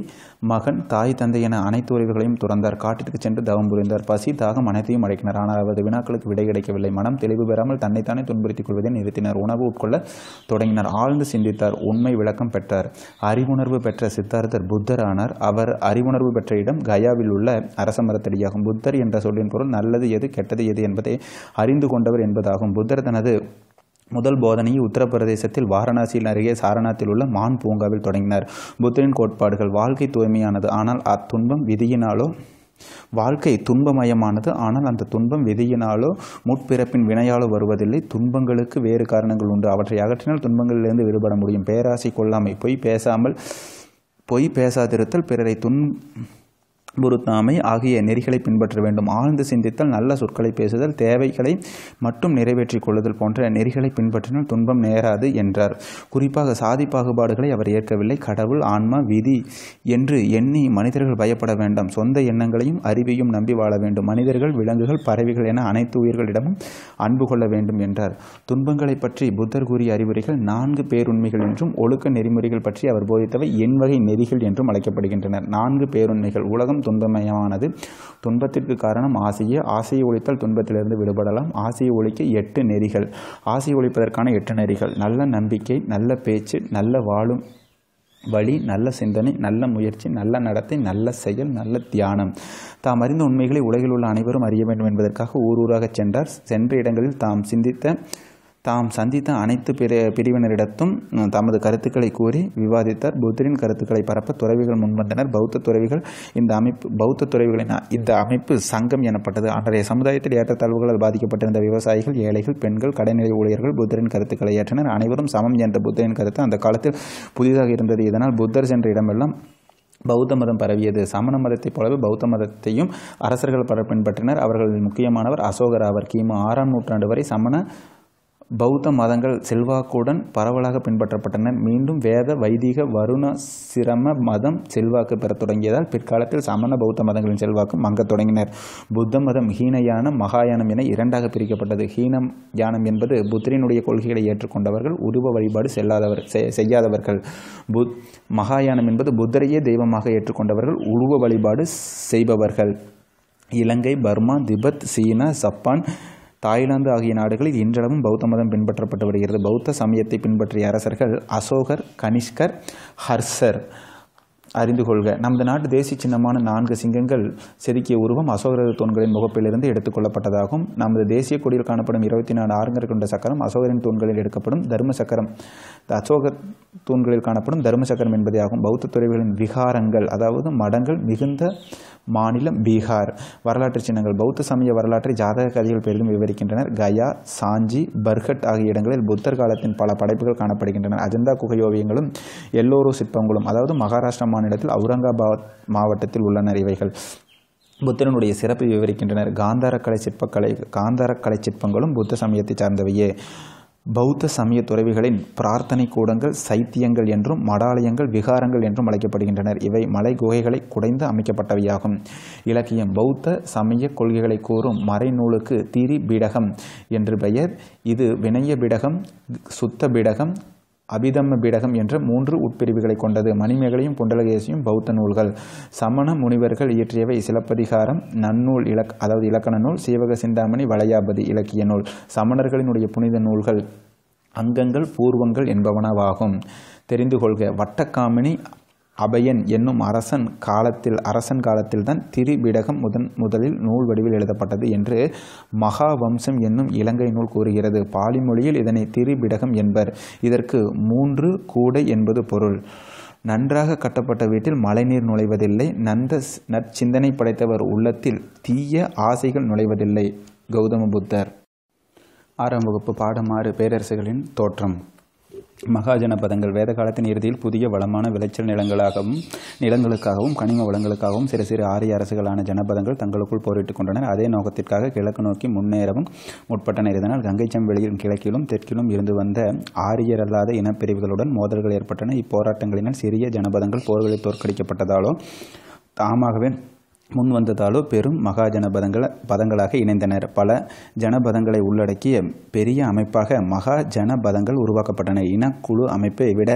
மகன் தாய் தந்தை என அனைத்து உறவுகளையும் துறந்தார் காட்டிற்கு சென்று தவம் புரிந்தார் பசி தாகம் அனைத்தையும் அடைக்கினர் ஆனால் அவரது வினாக்களுக்கு விடை கிடைக்கவில்லை மனம் தெளிவு பெறாமல் தன்னைத்தானே துன்புறுத்திக் கொள்வதை நிறுத்தினர் உணவு உட்கொள்ள தொடங்கினார் ஆழ்ந்து சிந்தித்தார் உண்மை விளக்கம் பெற்றார் அறிவுணர்வு பெற்ற சித்தார்த்தர் புத்தர் ஆனார் அவர் அறிவுணர்வு பெற்ற இடம் கயாவில் உள்ள அரசமரத்தடியாகும் புத்தர் என்ற சொல்லின் பொருள் நல்லது எது கெட்டது எது என்பதை அறிந்து கொண்டவர் என்பதால் ஆகும் புத்தர் தனது முதல் போதனையை உத்தரப்பிரதேசத்தில் வாரணாசியில் அருகே சாரநாத்தில் உள்ள மான் பூங்காவில் தொடங்கினார் புத்தரின் கோட்பாடுகள் வாழ்க்கை தூய்மையானது ஆனால் அத்துன்பம் விதியினாலோ வாழ்க்கை துன்பமயமானது ஆனால் அந்த துன்பம் விதியினாலோ முற்பிறப்பின் வினையாலோ வருவதில்லை துன்பங்களுக்கு வேறு காரணங்கள் உண்டு அவற்றை அகற்றினால் துன்பங்களிலிருந்து விடுபட முடியும் பேராசை கொள்ளாமை பொய் பேசாமல் பொய் பேசாதிருத்தல் பிறரை துன் குருத்தாமை ஆகிய நெறிகளை பின்பற்ற வேண்டும் ஆழ்ந்து சிந்தித்தல் நல்ல சொற்களை பேசுதல் தேவைகளை மட்டும் நிறைவேற்றிக் கொள்ளுதல் போன்ற நெறிகளை பின்பற்றினால் துன்பம் நேராது என்றார் குறிப்பாக சாதி பாகுபாடுகளை அவர் ஏற்கவில்லை கடவுள் ஆன்மா விதி என்று எண்ணி மனிதர்கள் பயப்பட வேண்டாம் சொந்த எண்ணங்களையும் அறிவையும் நம்பி வாழ வேண்டும் மனிதர்கள் விலங்குகள் பறவைகள் என அனைத்து உயிர்களிடமும் அன்பு கொள்ள வேண்டும் என்றார் துன்பங்களை பற்றி புத்தர் கூறிய அறிவுரைகள் நான்கு பேருண்மைகள் என்றும் ஒழுக்க நெறிமுறைகள் பற்றி அவர் போதித்தவை வகை நெறிகள் என்றும் அழைக்கப்படுகின்றன நான்கு பேருண்மைகள் உலகம் துன்பமயமானது துன்பத்திற்கு காரணம் ஆசையே ஆசையை ஒழித்தால் துன்பத்திலிருந்து விடுபடலாம் ஆசையை ஒழிக்க எட்டு நெறிகள் ஆசையை ஒழிப்பதற்கான எட்டு நெறிகள் நல்ல நம்பிக்கை நல்ல பேச்சு நல்ல வாழும் வழி நல்ல சிந்தனை நல்ல முயற்சி நல்ல நடத்தை நல்ல செயல் நல்ல தியானம் தாம் அறிந்த உண்மைகளை உலகில் உள்ள அனைவரும் அறிய வேண்டும் என்பதற்காக ஊர் ஊராக சென்றார் சென்ற இடங்களில் தாம் சிந்தித்த தாம் சந்தித்த அனைத்து பிரி பிரிவினரிடத்தும் தமது கருத்துக்களை கூறி விவாதித்தார் புத்தரின் கருத்துக்களை பரப்ப துறவிகள் முன்வந்தனர் பௌத்த துறவிகள் இந்த அமைப்பு பௌத்த துறவிகளின் இந்த அமைப்பு சங்கம் எனப்பட்டது அன்றைய சமுதாயத்தில் ஏற்றத்தாழ்வுகளால் பாதிக்கப்பட்டிருந்த விவசாயிகள் ஏழைகள் பெண்கள் கடைநிலை ஊழியர்கள் புத்தரின் கருத்துக்களை ஏற்றனர் அனைவரும் சமம் என்ற புத்தரின் கருத்து அந்த காலத்தில் புதிதாக இருந்தது இதனால் புத்தர் சென்ற இடமெல்லாம் பௌத்த மதம் பரவியது சமண மதத்தைப் போலவே பௌத்த மதத்தையும் அரசர்கள் பல பின்பற்றினர் அவர்களின் முக்கியமானவர் அசோகர் ஆவர் கிமு ஆறாம் நூற்றாண்டு வரை சமண பௌத்த மதங்கள் செல்வாக்குடன் பரவலாக பின்பற்றப்பட்டன மீண்டும் வேத வைதிக வருண சிரம மதம் செல்வாக்கு பெற தொடங்கியதால் பிற்காலத்தில் சமண பௌத்த மதங்களின் செல்வாக்கு மங்க தொடங்கினர் புத்த மதம் ஹீனயானம் மகாயானம் என இரண்டாக பிரிக்கப்பட்டது ஹீனம் யானம் என்பது புத்தரினுடைய கொள்கைகளை ஏற்றுக்கொண்டவர்கள் உருவ வழிபாடு செல்லாதவர் செய்யாதவர்கள் புத் மகாயானம் என்பது புத்தரையே தெய்வமாக ஏற்றுக்கொண்டவர்கள் உருவ வழிபாடு செய்பவர்கள் Ilangai Burma Tibet China Japan Thailand ஆகிய நாடுகளில் இன்றளவும் பௌத்த மதம் பின்பற்றப்பட்டு வருகிறது பௌத்த சமயத்தை பின்பற்றிய அரசர்கள் அசோகர் கனிஷ்கர் ஹர்சர் அறிந்து கொள்க நமது நாட்டு தேசிய சின்னமான நான்கு சிங்கங்கள் செதுக்கிய உருவம் அசோகரது தூண்களின் முகப்பிலிருந்து எடுத்துக்கொள்ளப்பட்டதாகும் நமது தேசிய கொடியில் காணப்படும் இருபத்தி நாலு ஆறுங்கள் கொண்ட சக்கரம் அசோகரின் தூண்களில் எடுக்கப்படும் தர்ம சக்கரம் அசோக தூண்களில் காணப்படும் தர்ம சக்கரம் என்பதே ஆகும் பௌத்த துறைகளின் விகாரங்கள் அதாவது மடங்கள் மிகுந்த மாநிலம் பீகார் வரலாற்று சின்னங்கள் பௌத்த சமய வரலாற்றை ஜாதக கதைகள் பெரிதும் விவரிக்கின்றனர் கயா சாஞ்சி பர்கட் ஆகிய இடங்களில் புத்தர் காலத்தின் பல படைப்புகள் காணப்படுகின்றன அஜந்தா குகை ஓவியங்களும் எல்லோரோ சிற்பங்களும் அதாவது மகாராஷ்டிரா மாநில மாநிலத்தில் அவுரங்காபாத் மாவட்டத்தில் உள்ளனர் இவைகள் புத்தனுடைய சிறப்பை விவரிக்கின்றனர் காந்தாரக்கலை சிற்பக்கலை காந்தாரக்கலை சிற்பங்களும் புத்த சமயத்தை சார்ந்தவையே பௌத்த சமய துறவிகளின் பிரார்த்தனை கூடங்கள் சைத்தியங்கள் என்றும் மடாலயங்கள் விகாரங்கள் என்றும் அழைக்கப்படுகின்றனர் இவை மலை குகைகளை குடைந்து அமைக்கப்பட்டவையாகும் இலக்கியம் பௌத்த சமய கொள்கைகளை கூறும் மறைநூலுக்கு திரி பீடகம் என்று பெயர் இது வினய பீடகம் சுத்த பீடகம் அபிதம்ம பீடகம் என்ற மூன்று உட்பிரிவுகளை கொண்டது மணிமேகலையும் புண்டலகேசியும் பௌத்த நூல்கள் சமண முனிவர்கள் இயற்றியவை சிலப்பதிகாரம் நன்னூல் இலக் அதாவது இலக்கண நூல் சீவக சிந்தாமணி வளையாபதி இலக்கிய நூல் சமணர்களினுடைய புனித நூல்கள் அங்கங்கள் பூர்வங்கள் என்பவனவாகும் தெரிந்து கொள்க வட்டக்காமினி அபயன் என்னும் அரசன் காலத்தில் அரசன் காலத்தில் தான் திரிபிடகம் முதன் முதலில் நூல் வடிவில் எழுதப்பட்டது என்று மகாவம்சம் என்னும் இலங்கை நூல் கூறுகிறது பாலிமொழியில் இதனை திரிபிடகம் என்பர் இதற்கு மூன்று கூடை என்பது பொருள் நன்றாக கட்டப்பட்ட வீட்டில் மழைநீர் நுழைவதில்லை நந்த நற்சிந்தனை படைத்தவர் உள்ளத்தில் தீய ஆசைகள் நுழைவதில்லை கௌதம புத்தர் ஆறாம் வகுப்பு பாடமாறு பேரரசுகளின் தோற்றம் மகாஜனபதங்கள் வேத காலத்தின் இறுதியில் புதிய வளமான விளைச்சல் நிலங்களாகவும் நிலங்களுக்காகவும் கனிம வளங்களுக்காகவும் சிறு சிறு ஆரிய அரசுகளான ஜனபதங்கள் தங்களுக்குள் போரிட்டுக் கொண்டனர் அதே நோக்கத்திற்காக கிழக்கு நோக்கி முன்னேறவும் முற்பட்டனர் இதனால் கங்கை சம்வெளியின் கிழக்கிலும் தெற்கிலும் இருந்து வந்த ஆரியரல்லாத இனப்பிரிவுகளுடன் மோதல்கள் ஏற்பட்டன இப்போராட்டங்களினால் சிறிய ஜனபதங்கள் போர்களில் தோற்கடிக்கப்பட்டதாலோ தாமாகவே முன் வந்ததாலோ பெரும் மகாஜன பதங்கள பதங்களாக இணைந்தனர் பல ஜனபதங்களை உள்ளடக்கிய பெரிய அமைப்பாக மகா ஜனபதங்கள் உருவாக்கப்பட்டன இனக்குழு அமைப்பை விட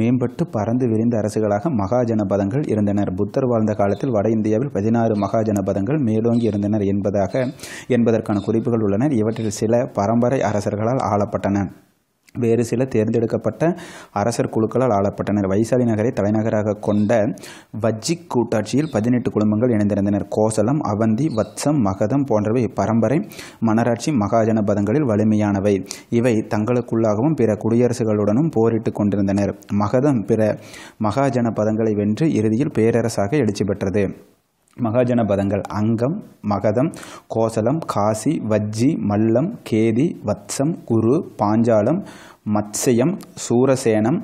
மேம்பட்டு பறந்து விரிந்த அரசுகளாக மகாஜன பதங்கள் இருந்தனர் புத்தர் வாழ்ந்த காலத்தில் வட இந்தியாவில் பதினாறு மகாஜன பதங்கள் மேலோங்கி இருந்தனர் என்பதாக என்பதற்கான குறிப்புகள் உள்ளன இவற்றில் சில பரம்பரை அரசர்களால் ஆளப்பட்டன வேறு சில தேர்ந்தெடுக்கப்பட்ட அரசர் குழுக்களால் ஆளப்பட்டனர் வைசாலி நகரை தலைநகராக கொண்ட வஜ்ஜிக் கூட்டாட்சியில் பதினெட்டு குடும்பங்கள் இணைந்திருந்தனர் கோசலம் அவந்தி வத்சம் மகதம் போன்றவை பரம்பரை மனராட்சி மகாஜனபதங்களில் வலிமையானவை இவை தங்களுக்குள்ளாகவும் பிற குடியரசுகளுடனும் போரிட்டுக் கொண்டிருந்தனர் மகதம் பிற மகாஜனபதங்களை வென்று இறுதியில் பேரரசாக எழுச்சி பெற்றது மகாஜன பதங்கள் அங்கம் மகதம் கோசலம் காசி வஜ்ஜி மல்லம் கேதி வத்சம் குரு பாஞ்சாலம் மத்சயம் சூரசேனம்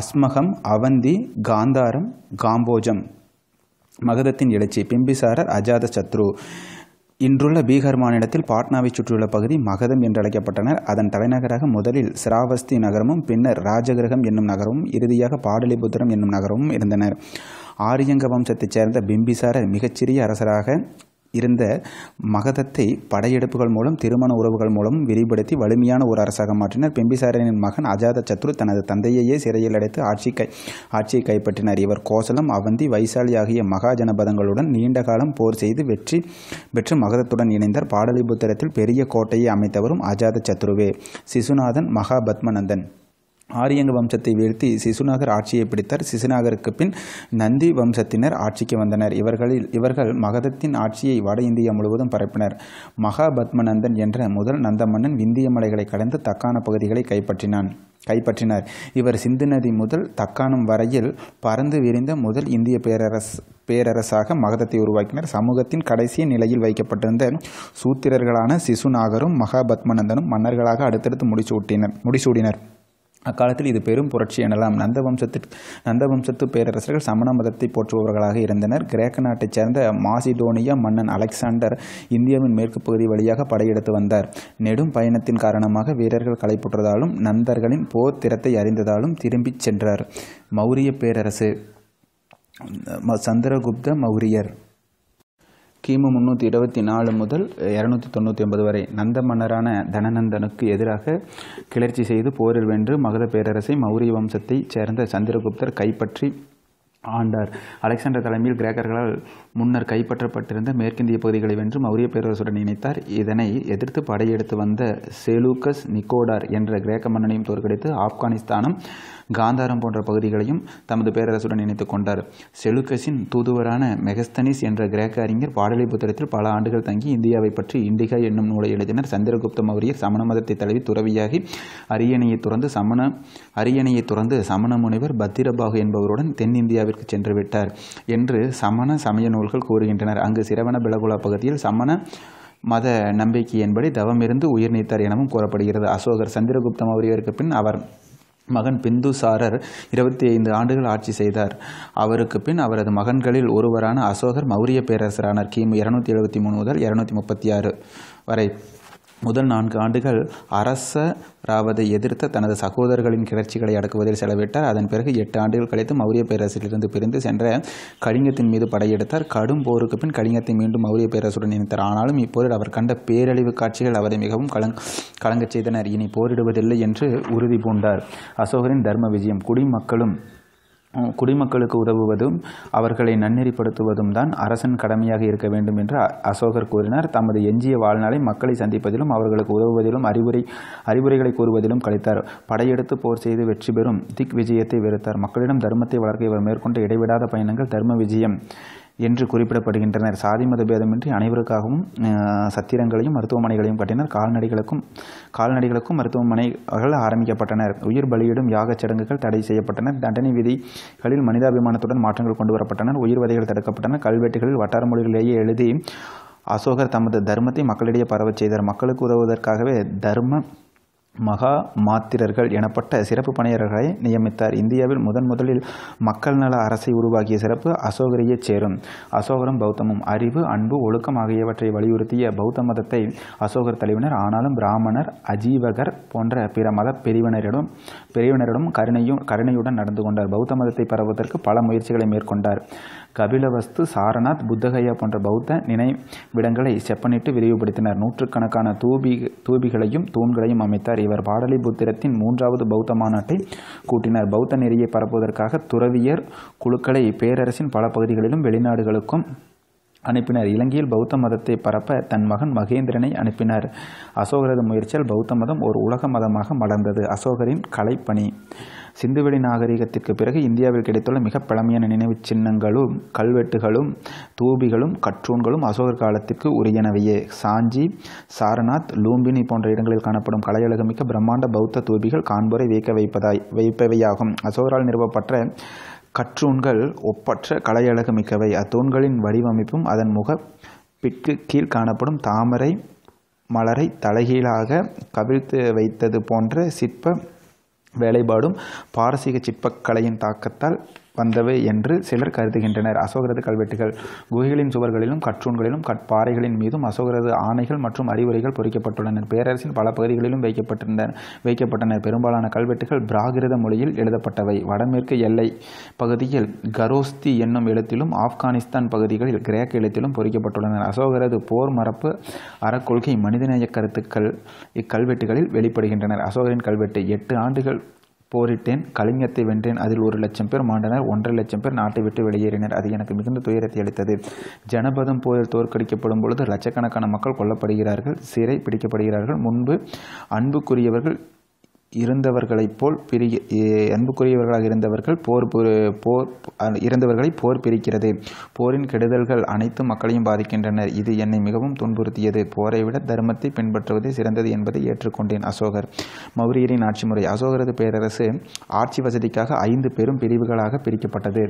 அஸ்மகம் அவந்தி காந்தாரம் காம்போஜம் மகதத்தின் எழுச்சி பிம்பிசாரர் அஜாத சத்ரு இன்றுள்ள பீகார் மாநிலத்தில் பாட்னாவை சுற்றியுள்ள பகுதி மகதம் என்று அழைக்கப்பட்டனர் அதன் தலைநகராக முதலில் சிராவஸ்தி நகரமும் பின்னர் ராஜகிரகம் என்னும் நகரமும் இறுதியாக பாடலிபுத்திரம் என்னும் நகரமும் இருந்தனர் ஆரியங்க வம்சத்தைச் சேர்ந்த பிம்பிசாரர் மிகச்சிறிய அரசராக இருந்த மகதத்தை படையெடுப்புகள் மூலம் திருமண உறவுகள் மூலம் விரிவுபடுத்தி வலிமையான ஒரு அரசாக மாற்றினர் பிம்பிசாரனின் மகன் அஜாத சத்ரு தனது தந்தையையே சிறையில் அடைத்து ஆட்சி கை ஆட்சியை கைப்பற்றினர் இவர் கோசலம் அவந்தி வைசாலி ஆகிய மகாஜனபதங்களுடன் நீண்ட காலம் போர் செய்து வெற்றி பெற்று மகதத்துடன் இணைந்தார் பாடலிபுத்திரத்தில் பெரிய கோட்டையை அமைத்தவரும் அஜாத சத்ருவே சிசுநாதன் மகாபத்மநந்தன் ஆரியங்க வம்சத்தை வீழ்த்தி சிசுநாகர் ஆட்சியை பிடித்தார் சிசுநாகருக்கு பின் நந்தி வம்சத்தினர் ஆட்சிக்கு வந்தனர் இவர்களில் இவர்கள் மகதத்தின் ஆட்சியை வட இந்தியா முழுவதும் பரப்பினர் மகாபத்மநந்தன் என்ற முதல் நந்த மன்னன் விந்திய மலைகளை கடந்து தக்கான பகுதிகளை கைப்பற்றினான் கைப்பற்றினார் இவர் சிந்து நதி முதல் தக்கானம் வரையில் பறந்து விரிந்த முதல் இந்திய பேரரசு பேரரசாக மகதத்தை உருவாக்கினர் சமூகத்தின் கடைசி நிலையில் வைக்கப்பட்டிருந்த சூத்திரர்களான சிசுநாகரும் மகாபத்மநந்தனும் மன்னர்களாக அடுத்தடுத்து முடிசூட்டினர் முடிசூடினர் அக்காலத்தில் இது பெரும் புரட்சி எனலாம் நந்த வம்சத்திற்கு நந்த வம்சத்து பேரரசர்கள் சமண மதத்தை போற்றுபவர்களாக இருந்தனர் கிரேக்க நாட்டைச் சேர்ந்த மாசிடோனியா மன்னன் அலெக்சாண்டர் இந்தியாவின் மேற்கு பகுதி வழியாக படையெடுத்து வந்தார் நெடும் பயணத்தின் காரணமாக வீரர்கள் களைப்புற்றதாலும் நந்தர்களின் போர் திறத்தை அறிந்ததாலும் திரும்பிச் சென்றார் மௌரிய பேரரசு சந்திரகுப்த மௌரியர் கிமு முந்நூற்றி இருபத்தி நாலு முதல் இரநூத்தி தொண்ணூற்றி ஒன்பது வரை நந்த மன்னரான தனநந்தனுக்கு எதிராக கிளர்ச்சி செய்து போரில் வென்று மகத பேரரசை மௌரிய வம்சத்தைச் சேர்ந்த சந்திரகுப்தர் கைப்பற்றி ஆண்டார் அலெக்சாண்டர் தலைமையில் கிரேக்கர்களால் முன்னர் கைப்பற்றப்பட்டிருந்த மேற்கிந்திய பகுதிகளை வென்று மௌரிய பேரரசுடன் இணைத்தார் இதனை எதிர்த்து படையெடுத்து வந்த செலூக்கஸ் நிக்கோடார் என்ற கிரேக்க மன்னனையும் தோற்கடித்து ஆப்கானிஸ்தானம் காந்தாரம் போன்ற பகுதிகளையும் தமது பேரரசுடன் இணைத்துக் கொண்டார் செலுக்கஸின் தூதுவரான மெகஸ்தனிஸ் என்ற கிரேக்க அறிஞர் பாடலிபுத்திரத்தில் பல ஆண்டுகள் தங்கி இந்தியாவை பற்றி இண்டிகா என்னும் நூலை எழுதினர் சந்திரகுப்த மௌரியர் சமண மதத்தை தழுவி துறவியாகி அரியணையை துறந்து சமண அரியணையை துறந்து சமண முனிவர் பத்திரபாகு என்பவருடன் தென்னிந்தியாவிற்கு சென்று விட்டார் என்று சமண சமய நூல்கள் கூறுகின்றனர் அங்கு சிரவண பிளகுலா பகுதியில் சமண மத நம்பிக்கை என்படி தவமிருந்து உயிர் நீத்தார் எனவும் கூறப்படுகிறது அசோகர் சந்திரகுப்தம் அவரியருக்கு பின் அவர் மகன் பிந்துசாரர் இருபத்தி ஐந்து ஆண்டுகள் ஆட்சி செய்தார் அவருக்கு பின் அவரது மகன்களில் ஒருவரான அசோகர் மௌரிய பேரரசரானார் கிமு இருநூத்தி எழுபத்தி மூணு முதல் இருநூத்தி முப்பத்தி ஆறு வரை முதல் நான்கு ஆண்டுகள் அரச ராவதை எதிர்த்த தனது சகோதரர்களின் கிளர்ச்சிகளை அடக்குவதில் செலவிட்டார் அதன் பிறகு எட்டு ஆண்டுகள் கழித்து மௌரிய பேரரசிலிருந்து பிரிந்து சென்ற கலிங்கத்தின் மீது படையெடுத்தார் கடும் போருக்கு பின் கலிங்கத்தை மீண்டும் மௌரிய பேரரசுடன் இணைத்தார் ஆனாலும் இப்போரில் அவர் கண்ட பேரழிவு காட்சிகள் அவரை மிகவும் கலங் கலங்கச் செய்தனர் இனி போரிடுவதில்லை என்று உறுதி பூண்டார் அசோகரின் தர்ம விஜயம் குடிமக்களும் குடிமக்களுக்கு உதவுவதும் அவர்களை நன்னெறிப்படுத்துவதும் தான் அரசன் கடமையாக இருக்க வேண்டும் என்று அசோகர் கூறினார் தமது எஞ்சிய வாழ்நாளை மக்களை சந்திப்பதிலும் அவர்களுக்கு உதவுவதிலும் அறிவுரை அறிவுரைகளை கூறுவதிலும் கழித்தார் படையெடுத்து போர் செய்து வெற்றி பெறும் திக் விஜயத்தை வெறுத்தார் மக்களிடம் தர்மத்தை வளர்க்க இவர் மேற்கொண்ட இடைவிடாத பயணங்கள் தர்ம விஜயம் என்று குறிப்பிடப்படுகின்றனர் சாதி மத பேதமின்றி அனைவருக்காகவும் சத்திரங்களையும் மருத்துவமனைகளையும் கட்டினர் கால்நடைகளுக்கும் கால்நடைகளுக்கும் மருத்துவமனைகள் ஆரம்பிக்கப்பட்டனர் உயிர் பலியிடும் யாகச் சடங்குகள் தடை செய்யப்பட்டனர் தண்டனை விதிகளில் மனிதாபிமானத்துடன் மாற்றங்கள் கொண்டு வரப்பட்டனர் உயிர் வதைகள் தடுக்கப்பட்டன கல்வெட்டுகளில் வட்டார மொழிகளிலேயே எழுதி அசோகர் தமது தர்மத்தை மக்களிடையே பரவச் செய்தார் மக்களுக்கு உதவுவதற்காகவே தர்ம மகா மாத்திரர்கள் எனப்பட்ட சிறப்பு பணியாளர்களை நியமித்தார் இந்தியாவில் முதன் முதலில் மக்கள் நல அரசை உருவாக்கிய சிறப்பு அசோகரையே சேரும் அசோகரும் பௌத்தமும் அறிவு அன்பு ஒழுக்கம் ஆகியவற்றை வலியுறுத்திய பௌத்த மதத்தை அசோகர் தலைவினர் ஆனாலும் பிராமணர் அஜீவகர் போன்ற பிற மத பிரிவினரிடம் பிரிவினரிடம் கருணையும் கருணையுடன் நடந்து கொண்டார் பௌத்த மதத்தை பரவுவதற்கு பல முயற்சிகளை மேற்கொண்டார் கபிலவஸ்து சாரநாத் புத்தகையா போன்ற பௌத்த நினைவிடங்களை செப்பனிட்டு விரிவுபடுத்தினர் நூற்றுக்கணக்கான தூபி தூபிகளையும் தூண்களையும் அமைத்தார் இவர் பாடலிபுத்திரத்தின் மூன்றாவது பௌத்த மாநாட்டை கூட்டினார் பௌத்த நெறியை பரப்புவதற்காக துறவியர் குழுக்களை பேரரசின் பல பகுதிகளிலும் வெளிநாடுகளுக்கும் அனுப்பினர் இலங்கையில் பௌத்த மதத்தை பரப்ப தன் மகன் மகேந்திரனை அனுப்பினார் அசோகரது முயற்சியால் பௌத்த மதம் ஒரு உலக மதமாக மலர்ந்தது அசோகரின் கலைப்பணி சிந்துவெளி நாகரிகத்திற்கு பிறகு இந்தியாவில் கிடைத்துள்ள மிக பழமையான நினைவு சின்னங்களும் கல்வெட்டுகளும் தூபிகளும் கற்றூன்களும் அசோகர் காலத்திற்கு உரியனவையே சாஞ்சி சாரநாத் லூம்பினி போன்ற இடங்களில் காணப்படும் கலையழகுமிக்க பிரம்மாண்ட பௌத்த தூபிகள் காண்போரை வைக்க வைப்பதாய் வைப்பவையாகும் அசோகரால் நிறுவப்பட்ட கற்றூன்கள் ஒப்பற்ற கலையழகு மிக்கவை அத்தூண்களின் வடிவமைப்பும் அதன் முக பிற்கு கீழ் காணப்படும் தாமரை மலரை தலைகீழாக கவிழ்த்து வைத்தது போன்ற சிற்ப வேலைபாடும் பாரசீக சிற்பக்கலையின் தாக்கத்தால் வந்தவை என்று சிலர் கருதுகின்றனர் அசோகரது கல்வெட்டுகள் குகைகளின் சுவர்களிலும் கற்றூண்களிலும் கற்பாறைகளின் மீதும் அசோகரது ஆணைகள் மற்றும் அறிவுரைகள் பொறிக்கப்பட்டுள்ளன பேரரசின் பல பகுதிகளிலும் வைக்கப்பட்டிருந்தன வைக்கப்பட்டன பெரும்பாலான கல்வெட்டுகள் பிராகிருத மொழியில் எழுதப்பட்டவை வடமேற்கு எல்லை பகுதியில் கரோஸ்தி என்னும் எழுத்திலும் ஆப்கானிஸ்தான் பகுதிகளில் கிரேக்க எழுத்திலும் பொறிக்கப்பட்டுள்ளன அசோகரது போர் மரப்பு அறக்கொள்கை மனிதநேய கருத்துக்கள் இக்கல்வெட்டுகளில் வெளிப்படுகின்றனர் அசோகரின் கல்வெட்டு எட்டு ஆண்டுகள் போரிட்டேன் கலிங்கத்தை வென்றேன் அதில் ஒரு லட்சம் பேர் மாண்டனர் ஒன்றரை லட்சம் பேர் நாட்டை விட்டு வெளியேறினர் அது எனக்கு மிகுந்த துயரத்தை அளித்தது ஜனபதம் போரில் தோற்கடிக்கப்படும் பொழுது லட்சக்கணக்கான மக்கள் கொல்லப்படுகிறார்கள் சிறை பிடிக்கப்படுகிறார்கள் முன்பு அன்புக்குரியவர்கள் இருந்தவர்களைப் போல் பிரி அன்புக்குரியவர்களாக இருந்தவர்கள் போர் போர் இறந்தவர்களை போர் பிரிக்கிறது போரின் கெடுதல்கள் அனைத்து மக்களையும் பாதிக்கின்றனர் இது என்னை மிகவும் துன்புறுத்தியது போரை விட தர்மத்தை பின்பற்றுவதே சிறந்தது என்பதை ஏற்றுக்கொண்டேன் அசோகர் மௌரியரின் ஆட்சி முறை அசோகரது பேரரசு ஆட்சி வசதிக்காக ஐந்து பெரும் பிரிவுகளாக பிரிக்கப்பட்டது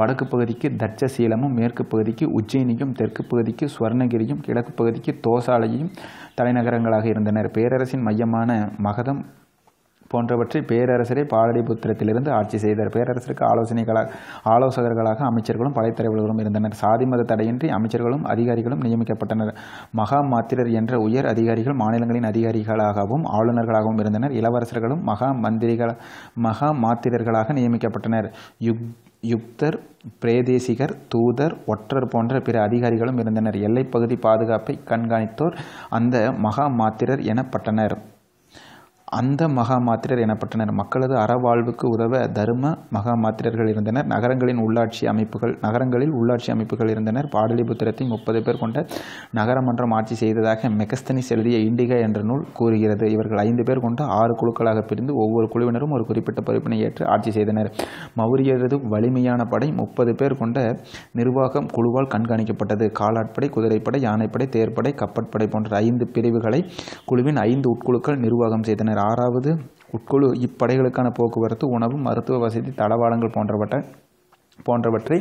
வடக்கு பகுதிக்கு தட்சசீலமும் மேற்கு பகுதிக்கு உஜ்ஜயினியும் தெற்கு பகுதிக்கு சுவர்ணகிரியும் கிழக்கு பகுதிக்கு தோசாலையும் தலைநகரங்களாக இருந்தனர் பேரரசின் மையமான மகதம் போன்றவற்றை பேரரசரை பாடலிபுத்திரத்திலிருந்து ஆட்சி செய்தார் பேரரசருக்கு ஆலோசனைகளாக ஆலோசகர்களாக அமைச்சர்களும் படைத்தலைவர்களும் இருந்தனர் சாதி மத தடையின்றி அமைச்சர்களும் அதிகாரிகளும் நியமிக்கப்பட்டனர் மகா மாத்திரர் என்ற உயர் அதிகாரிகள் மாநிலங்களின் அதிகாரிகளாகவும் ஆளுநர்களாகவும் இருந்தனர் இளவரசர்களும் மகா மந்திரிகள மகா மாத்திரர்களாக நியமிக்கப்பட்டனர் யுக் யுக்தர் பிரேதேசிகர் தூதர் ஒற்றர் போன்ற பிற அதிகாரிகளும் இருந்தனர் எல்லைப்பகுதி பாதுகாப்பை கண்காணித்தோர் அந்த மகா மாத்திரர் எனப்பட்டனர் அந்த மகா மாத்திரர் எனப்பட்டனர் மக்களது அறவாழ்வுக்கு உதவ தரும மகா மாத்திரர்கள் இருந்தனர் நகரங்களின் உள்ளாட்சி அமைப்புகள் நகரங்களில் உள்ளாட்சி அமைப்புகள் இருந்தனர் பாடலிபுத்திரத்தை முப்பது பேர் கொண்ட நகரமன்றம் ஆட்சி செய்ததாக மெகஸ்தனிஸ் எழுதிய இண்டிகா என்ற நூல் கூறுகிறது இவர்கள் ஐந்து பேர் கொண்டு ஆறு குழுக்களாக பிரிந்து ஒவ்வொரு குழுவினரும் ஒரு குறிப்பிட்ட பொறுப்பினை ஏற்று ஆட்சி செய்தனர் மௌரியரது வலிமையான படை முப்பது பேர் கொண்ட நிர்வாகம் குழுவால் கண்காணிக்கப்பட்டது காலாட்படை குதிரைப்படை யானைப்படை தேர்ப்படை கப்பற்படை போன்ற ஐந்து பிரிவுகளை குழுவின் ஐந்து உட்குழுக்கள் நிர்வாகம் செய்தனர் பின்னர் ஆறாவது உட்குழு இப்படைகளுக்கான போக்குவரத்து உணவு மருத்துவ வசதி தளவாடங்கள் போன்றவற்றை போன்றவற்றை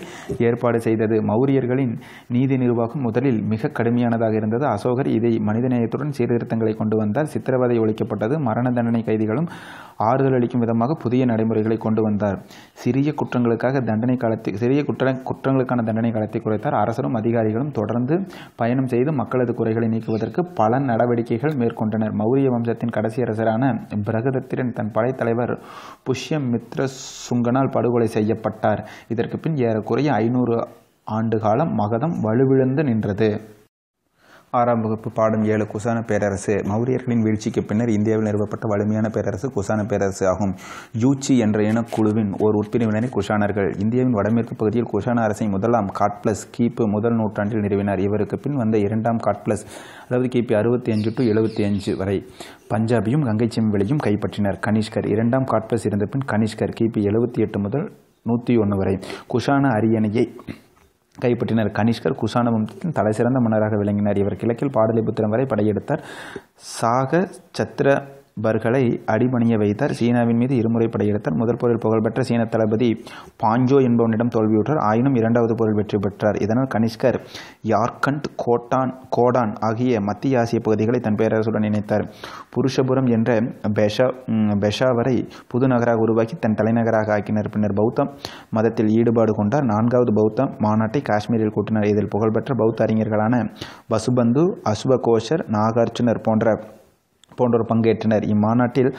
ஏற்பாடு செய்தது மௌரியர்களின் நீதி நிர்வாகம் முதலில் மிக கடுமையானதாக இருந்தது அசோகர் இதை மனிதநேயத்துடன் சீர்திருத்தங்களை கொண்டு வந்தார் சித்திரவதை ஒழிக்கப்பட்டது மரண தண்டனை கைதிகளும் ஆறுதல் அளிக்கும் விதமாக புதிய நடைமுறைகளை கொண்டு வந்தார் சிறிய குற்றங்களுக்காக தண்டனை காலத்தை சிறிய குற்ற குற்றங்களுக்கான தண்டனை காலத்தை குறைத்தார் அரசரும் அதிகாரிகளும் தொடர்ந்து பயணம் செய்து மக்களது குறைகளை நீக்குவதற்கு பல நடவடிக்கைகள் மேற்கொண்டனர் மௌரிய வம்சத்தின் கடைசி அரசரான பிரகதத்திரன் தன் படைத்தலைவர் புஷ்யமித்ர மித்ர சுங்கனால் படுகொலை செய்யப்பட்டார் இதற்கு இதற்கு பின் ஏறக்குறைய ஐநூறு ஆண்டு காலம் மகதம் வலுவிழந்து நின்றது ஆறாம் வகுப்பு பாடம் ஏழு குசான பேரரசு மௌரியர்களின் வீழ்ச்சிக்கு பின்னர் இந்தியாவில் நிறுவப்பட்ட வலிமையான பேரரசு குசான பேரரசு ஆகும் யூச்சி என்ற இனக்குழுவின் ஒரு உட்பிரிவினரை குஷானர்கள் இந்தியாவின் வடமேற்கு பகுதியில் குஷான அரசை முதலாம் காட்பிளஸ் கிபி முதல் நூற்றாண்டில் நிறுவினார் இவருக்கு பின் வந்த இரண்டாம் காட்பிளஸ் அதாவது கிபி அறுபத்தி அஞ்சு டு எழுபத்தி அஞ்சு வரை பஞ்சாபியும் கங்கை கைப்பற்றினர் கனிஷ்கர் இரண்டாம் காட்பிளஸ் இருந்த பின் கனிஷ்கர் கிபி எழுபத்தி எட்டு முதல் நூற்றி ஒன்று வரை குஷான அரியணையை கைப்பற்றினர் கனிஷ்கர் குஷான வம்சத்தின் தலைசிறந்த மன்னராக விளங்கினார் இவர் கிழக்கில் பாடலிபுத்திரம் வரை படையெடுத்தார் சாக சத்திர பர்களை அடிபணிய வைத்தார் சீனாவின் மீது இருமுறை படையெடுத்தார் முதல் போரில் புகழ்பெற்ற சீன தளபதி பாஞ்சோ என்பவனிடம் தோல்வியுற்றார் ஆயினும் இரண்டாவது போரில் வெற்றி பெற்றார் இதனால் கனிஷ்கர் யார்கண்ட் கோட்டான் கோடான் ஆகிய மத்திய ஆசிய பகுதிகளை தன் பேரரசுடன் இணைத்தார் புருஷபுரம் என்ற பெஷா பெஷாவரை புது நகராக உருவாக்கி தன் தலைநகராக ஆக்கினர் பின்னர் பௌத்தம் மதத்தில் ஈடுபாடு கொண்டார் நான்காவது பௌத்த மாநாட்டை காஷ்மீரில் கூட்டினர் இதில் புகழ்பெற்ற பௌத்த அறிஞர்களான வசுபந்து அசுபகோஷர் நாகார்ஜுனர் போன்ற போன்றோர் பங்கேற்றனர் இம்மாநாட்டில்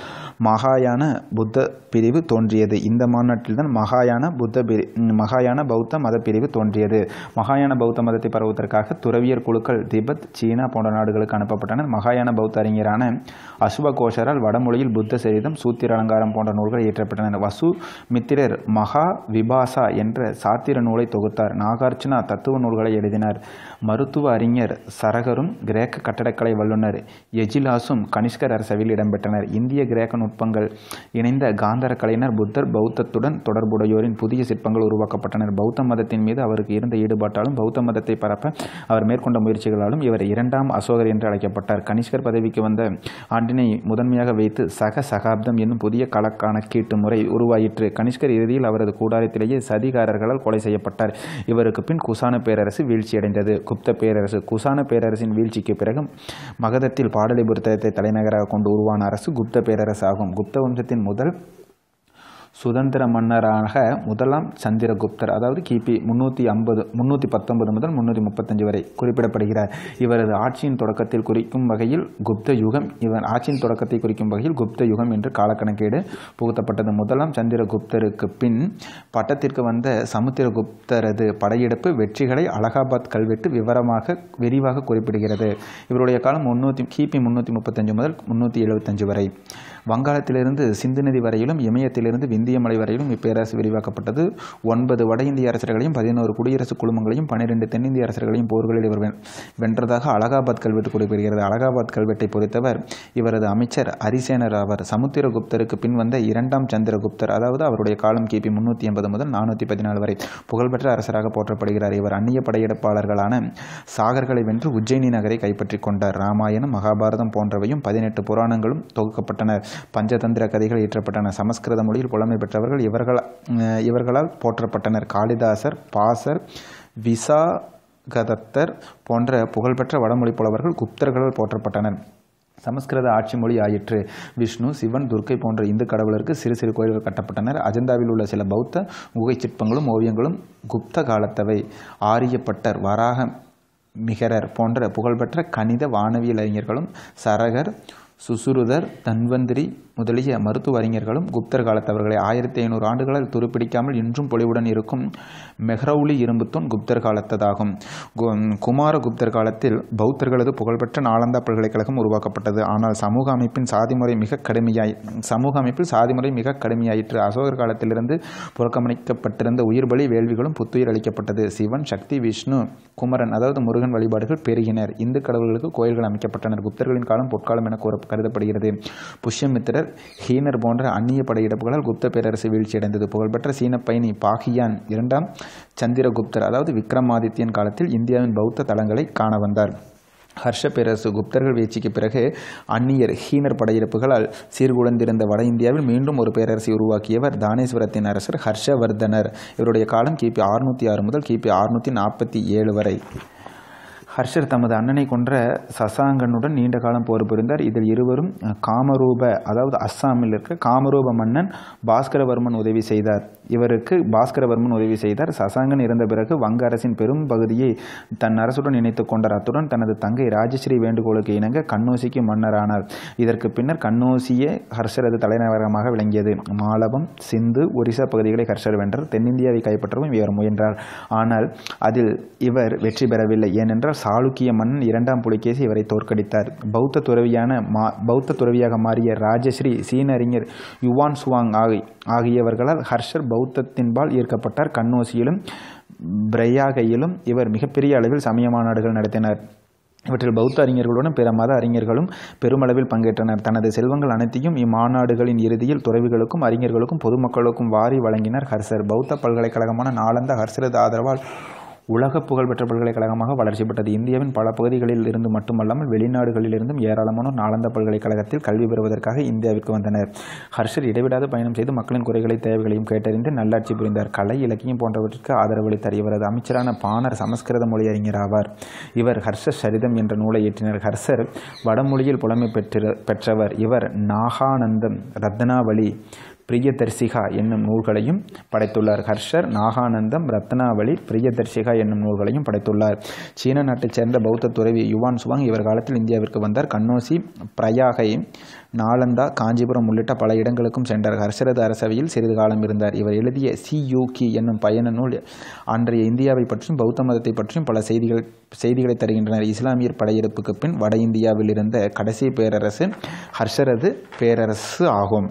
மகாயான புத்த பிரிவு தோன்றியது இந்த மாநாட்டில் தான் மகாயான புத்த பிரி மகாயான பௌத்த மத பிரிவு தோன்றியது மகாயான பௌத்த மதத்தை பரவுவதற்காக துறவியர் குழுக்கள் திபெத் சீனா போன்ற நாடுகளுக்கு அனுப்பப்பட்டனர் மகாயான பௌத்த அறிஞரான அசுப கோஷரால் வடமொழியில் புத்த சரிதம் சூத்திர அலங்காரம் போன்ற நூல்கள் இயற்றப்பட்டன வசு மித்திரர் மகா விபாசா என்ற சாத்திர நூலை தொகுத்தார் நாகார்ஜுனா தத்துவ நூல்களை எழுதினார் மருத்துவ அறிஞர் சரகரும் கிரேக்க கட்டடக்கலை வல்லுநர் எஜிலாசும் கணி கனிஷ்கர் அரசவையில் இடம்பெற்றனர் இந்திய கிரேக்க நுட்பங்கள் இணைந்த காந்தர கலைஞர் புத்தர் பௌத்தத்துடன் தொடர்புடையோரின் புதிய சிற்பங்கள் உருவாக்கப்பட்டனர் பௌத்த மதத்தின் மீது அவருக்கு இருந்த ஈடுபாட்டாலும் பௌத்த மதத்தை பரப்ப அவர் மேற்கொண்ட முயற்சிகளாலும் இவர் இரண்டாம் அசோகர் என்று அழைக்கப்பட்டார் கனிஷ்கர் பதவிக்கு வந்த ஆண்டினை முதன்மையாக வைத்து சக சகாப்தம் என்னும் புதிய கலக்கான கீட்டு முறை உருவாயிற்று கனிஷ்கர் இறுதியில் அவரது கூடாரத்திலேயே சதிகாரர்களால் கொலை செய்யப்பட்டார் இவருக்கு பின் குசான பேரரசு வீழ்ச்சியடைந்தது குப்த பேரரசு குசான பேரரசின் வீழ்ச்சிக்கு பிறகு மகதத்தில் பாடலிபுரத்தை தலைநகர் தலைநகராக கொண்டு உருவான அரசு குப்த பேரரசு ஆகும் குப்த வம்சத்தின் முதல் சுதந்திர மன்னராக முதலாம் சந்திரகுப்தர் அதாவது கிபி முன்னூற்றி ஐம்பது முன்னூற்றி பத்தொன்பது முதல் முன்னூற்றி முப்பத்தஞ்சு வரை குறிப்பிடப்படுகிறார் இவரது ஆட்சியின் தொடக்கத்தில் குறிக்கும் வகையில் குப்த யுகம் இவர் ஆட்சியின் தொடக்கத்தை குறிக்கும் வகையில் குப்த யுகம் என்று காலக்கணக்கீடு புகுத்தப்பட்டது முதலாம் சந்திரகுப்தருக்கு பின் பட்டத்திற்கு வந்த சமுத்திரகுப்தரது படையெடுப்பு வெற்றிகளை அலகாபாத் கல்வெட்டு விவரமாக விரிவாக குறிப்பிடுகிறது இவருடைய காலம் முன்னூற்றி கிபி முன்னூற்றி முப்பத்தஞ்சு முதல் முன்னூற்றி எழுபத்தஞ்சு வரை வங்காளத்திலிருந்து சிந்து நதி வரையிலும் இமயத்திலிருந்து விந்திய மலை வரையிலும் இப்பேரரசு விரிவாக்கப்பட்டது ஒன்பது வட இந்திய அரசர்களையும் பதினோரு குடியரசு குழுமங்களையும் பன்னிரெண்டு தென்னிந்திய அரசர்களையும் போர்களில் இவர் வென்றதாக அலகாபாத் கல்வெட்டு குறிப்பிடுகிறது அலகாபாத் கல்வெட்டை பொறுத்தவர் இவரது அமைச்சர் ஹரிசேனர் ஆவார் சமுத்திரகுப்தருக்கு பின் வந்த இரண்டாம் சந்திரகுப்தர் அதாவது அவருடைய காலம் கிபி முன்னூற்றி எண்பது முதல் நானூற்றி பதினாலு வரை புகழ்பெற்ற அரசராக போற்றப்படுகிறார் இவர் அந்நிய படையெடுப்பாளர்களான சாகர்களை வென்று உஜ்ஜயினி நகரை கைப்பற்றிக் கொண்டார் ராமாயணம் மகாபாரதம் போன்றவையும் பதினெட்டு புராணங்களும் தொகுக்கப்பட்டன பஞ்சதந்திர கதைகள் இயற்றப்பட்டன சமஸ்கிருத மொழியில் புலமை பெற்றவர்கள் இவர்கள் இவர்களால் போற்றப்பட்டனர் காளிதாசர் பாசர் விசா கதத்தர் போன்ற புகழ்பெற்ற வடமொழி புலவர்கள் குப்தர்களால் போற்றப்பட்டனர் சமஸ்கிருத ஆட்சி மொழி ஆயிற்று விஷ்ணு சிவன் துர்க்கை போன்ற இந்து கடவுளருக்கு சிறு சிறு கோயில்கள் கட்டப்பட்டனர் அஜந்தாவில் உள்ள சில பௌத்த குகை சிற்பங்களும் ஓவியங்களும் குப்த காலத்தவை ஆரியப்பட்டர் வராக மிகரர் போன்ற புகழ்பெற்ற கணித வானவியல் அறிஞர்களும் சரகர் சுசுருதர் தன்வந்திரி முதலிய மருத்துவ அறிஞர்களும் குப்தர் காலத்தவர்களை ஆயிரத்தி ஐநூறு ஆண்டுகளால் துருப்பிடிக்காமல் இன்றும் பொலிவுடன் இருக்கும் மெஹ்ரௌலி இரும்புத்தூன் குப்தர் காலத்ததாகும் குமார குப்தர் காலத்தில் பௌத்தர்களது புகழ்பெற்ற நாளந்தா பல்கலைக்கழகம் உருவாக்கப்பட்டது ஆனால் சமூக அமைப்பின் சாதிமுறை மிக கடுமையாய் சமூக அமைப்பில் சாதிமுறை மிக கடுமையாயிற்று அசோகர் காலத்திலிருந்து புறக்கமணிக்கப்பட்டிருந்த பலி வேள்விகளும் புத்துயிர் அளிக்கப்பட்டது சிவன் சக்தி விஷ்ணு குமரன் அதாவது முருகன் வழிபாடுகள் பெருகினர் இந்து கடவுள்களுக்கு கோயில்கள் அமைக்கப்பட்டனர் குப்தர்களின் காலம் பொற்காலம் என கூற கருதப்படுகிறது புஷ்யமித்திரர் ஹீனர் போன்ற அந்நிய படையெடுப்புகளால் குப்த பேரரசு வீழ்ச்சியடைந்தது புகழ்பெற்ற சீன பயணி பாகியான் இரண்டாம் சந்திரகுப்தர் அதாவது விக்ரமாதித்யன் காலத்தில் இந்தியாவின் பௌத்த தலங்களை காண வந்தார் ஹர்ஷ பேரரசு குப்தர்கள் வீழ்ச்சிக்கு பிறகு அந்நியர் ஹீனர் படையெடுப்புகளால் சீர்குலைந்திருந்த வட இந்தியாவில் மீண்டும் ஒரு பேரரசை உருவாக்கியவர் தானேஸ்வரத்தின் அரசர் ஹர்ஷவர்தனர் இவருடைய காலம் கிபி அறுநூற்றி ஆறு முதல் கிபி அறுநூற்றி நாற்பத்தி ஏழு வரை ஹர்ஷர் தமது அண்ணனை கொன்ற சசாங்கனுடன் நீண்ட காலம் போர் புரிந்தார் இதில் இருவரும் காமரூப அதாவது அஸ்ஸாமில் இருக்க காமரூப மன்னன் பாஸ்கரவர்மன் உதவி செய்தார் இவருக்கு பாஸ்கரவர்மன் உதவி செய்தார் சசாங்கன் இறந்த பிறகு வங்க அரசின் பெரும் பகுதியை தன் அரசுடன் இணைத்துக் கொண்டார் அத்துடன் தனது தங்கை ராஜஸ்ரீ வேண்டுகோளுக்கு இணங்க கண்ணோசிக்கு மன்னரானார் இதற்கு பின்னர் கண்ணோசியே ஹர்ஷரது தலைநகரமாக விளங்கியது மாலவம் சிந்து ஒரிசா பகுதிகளை ஹர்ஷர் வென்றார் தென்னிந்தியாவை கைப்பற்றவும் இவர் முயன்றார் ஆனால் அதில் இவர் வெற்றி பெறவில்லை ஏனென்றால் சாளுக்கிய மன்னன் இரண்டாம் புலிகேசி இவரை தோற்கடித்தார் பௌத்த துறவியான மா பௌத்த துறவியாக மாறிய ராஜஸ்ரீ சீன அறிஞர் யுவான் சுவாங் ஆகி ஆகியவர்களால் ஹர்ஷர் பௌத்தத்தின்பால் ஈர்க்கப்பட்டார் கண்ணோசியிலும் பிரையாகையிலும் இவர் மிகப்பெரிய அளவில் சமய மாநாடுகள் நடத்தினார் இவற்றில் பௌத்த அறிஞர்களுடன் பிற மத அறிஞர்களும் பெருமளவில் பங்கேற்றனர் தனது செல்வங்கள் அனைத்தையும் இம்மாநாடுகளின் இறுதியில் துறவிகளுக்கும் அறிஞர்களுக்கும் பொதுமக்களுக்கும் வாரி வழங்கினர் ஹர்ஷர் பௌத்த பல்கலைக்கழகமான நாளந்த ஹர்ஷரது ஆதரவால் உலக புகழ்பெற்ற பல்கலைக்கழகமாக வளர்ச்சி பெற்றது இந்தியாவின் பல பகுதிகளில் இருந்து மட்டுமல்லாமல் வெளிநாடுகளிலிருந்தும் ஏராளமானோர் நாளந்த பல்கலைக்கழகத்தில் கல்வி பெறுவதற்காக இந்தியாவிற்கு வந்தனர் ஹர்ஷர் இடைவிடாத பயணம் செய்து மக்களின் குறைகளை தேவைகளையும் கேட்டறிந்து நல்லாட்சி புரிந்தார் கலை இலக்கியம் போன்றவற்றிற்கு ஆதரவளித்தார் இவரது அமைச்சரான பாணர் சமஸ்கிருத மொழி அறிஞர் ஆவார் இவர் ஹர்ஷ சரிதம் என்ற நூலை இயற்றினர் ஹர்ஷர் வடமொழியில் புலமை பெற்ற பெற்றவர் இவர் நாகானந்தம் ரத்னாவளி பிரியதர்சிகா என்னும் நூல்களையும் படைத்துள்ளார் ஹர்ஷர் நாகானந்தம் ரத்னாவளி பிரியதர்சிகா என்னும் நூல்களையும் படைத்துள்ளார் சீன நாட்டைச் சேர்ந்த பௌத்த துறவி யுவான் சுவாங் இவர் காலத்தில் இந்தியாவிற்கு வந்தார் கண்ணோசி பிரயாகை நாலந்தா காஞ்சிபுரம் உள்ளிட்ட பல இடங்களுக்கும் சென்றார் ஹர்ஷரது அரசவையில் சிறிது காலம் இருந்தார் இவர் எழுதிய சி யூகி என்னும் பயண நூல் அன்றைய இந்தியாவை பற்றியும் பௌத்த மதத்தை பற்றியும் பல செய்திகள் செய்திகளை தருகின்றனர் இஸ்லாமியர் படையெடுப்புக்கு பின் வட இந்தியாவில் இருந்த கடைசி பேரரசு ஹர்ஷரது பேரரசு ஆகும்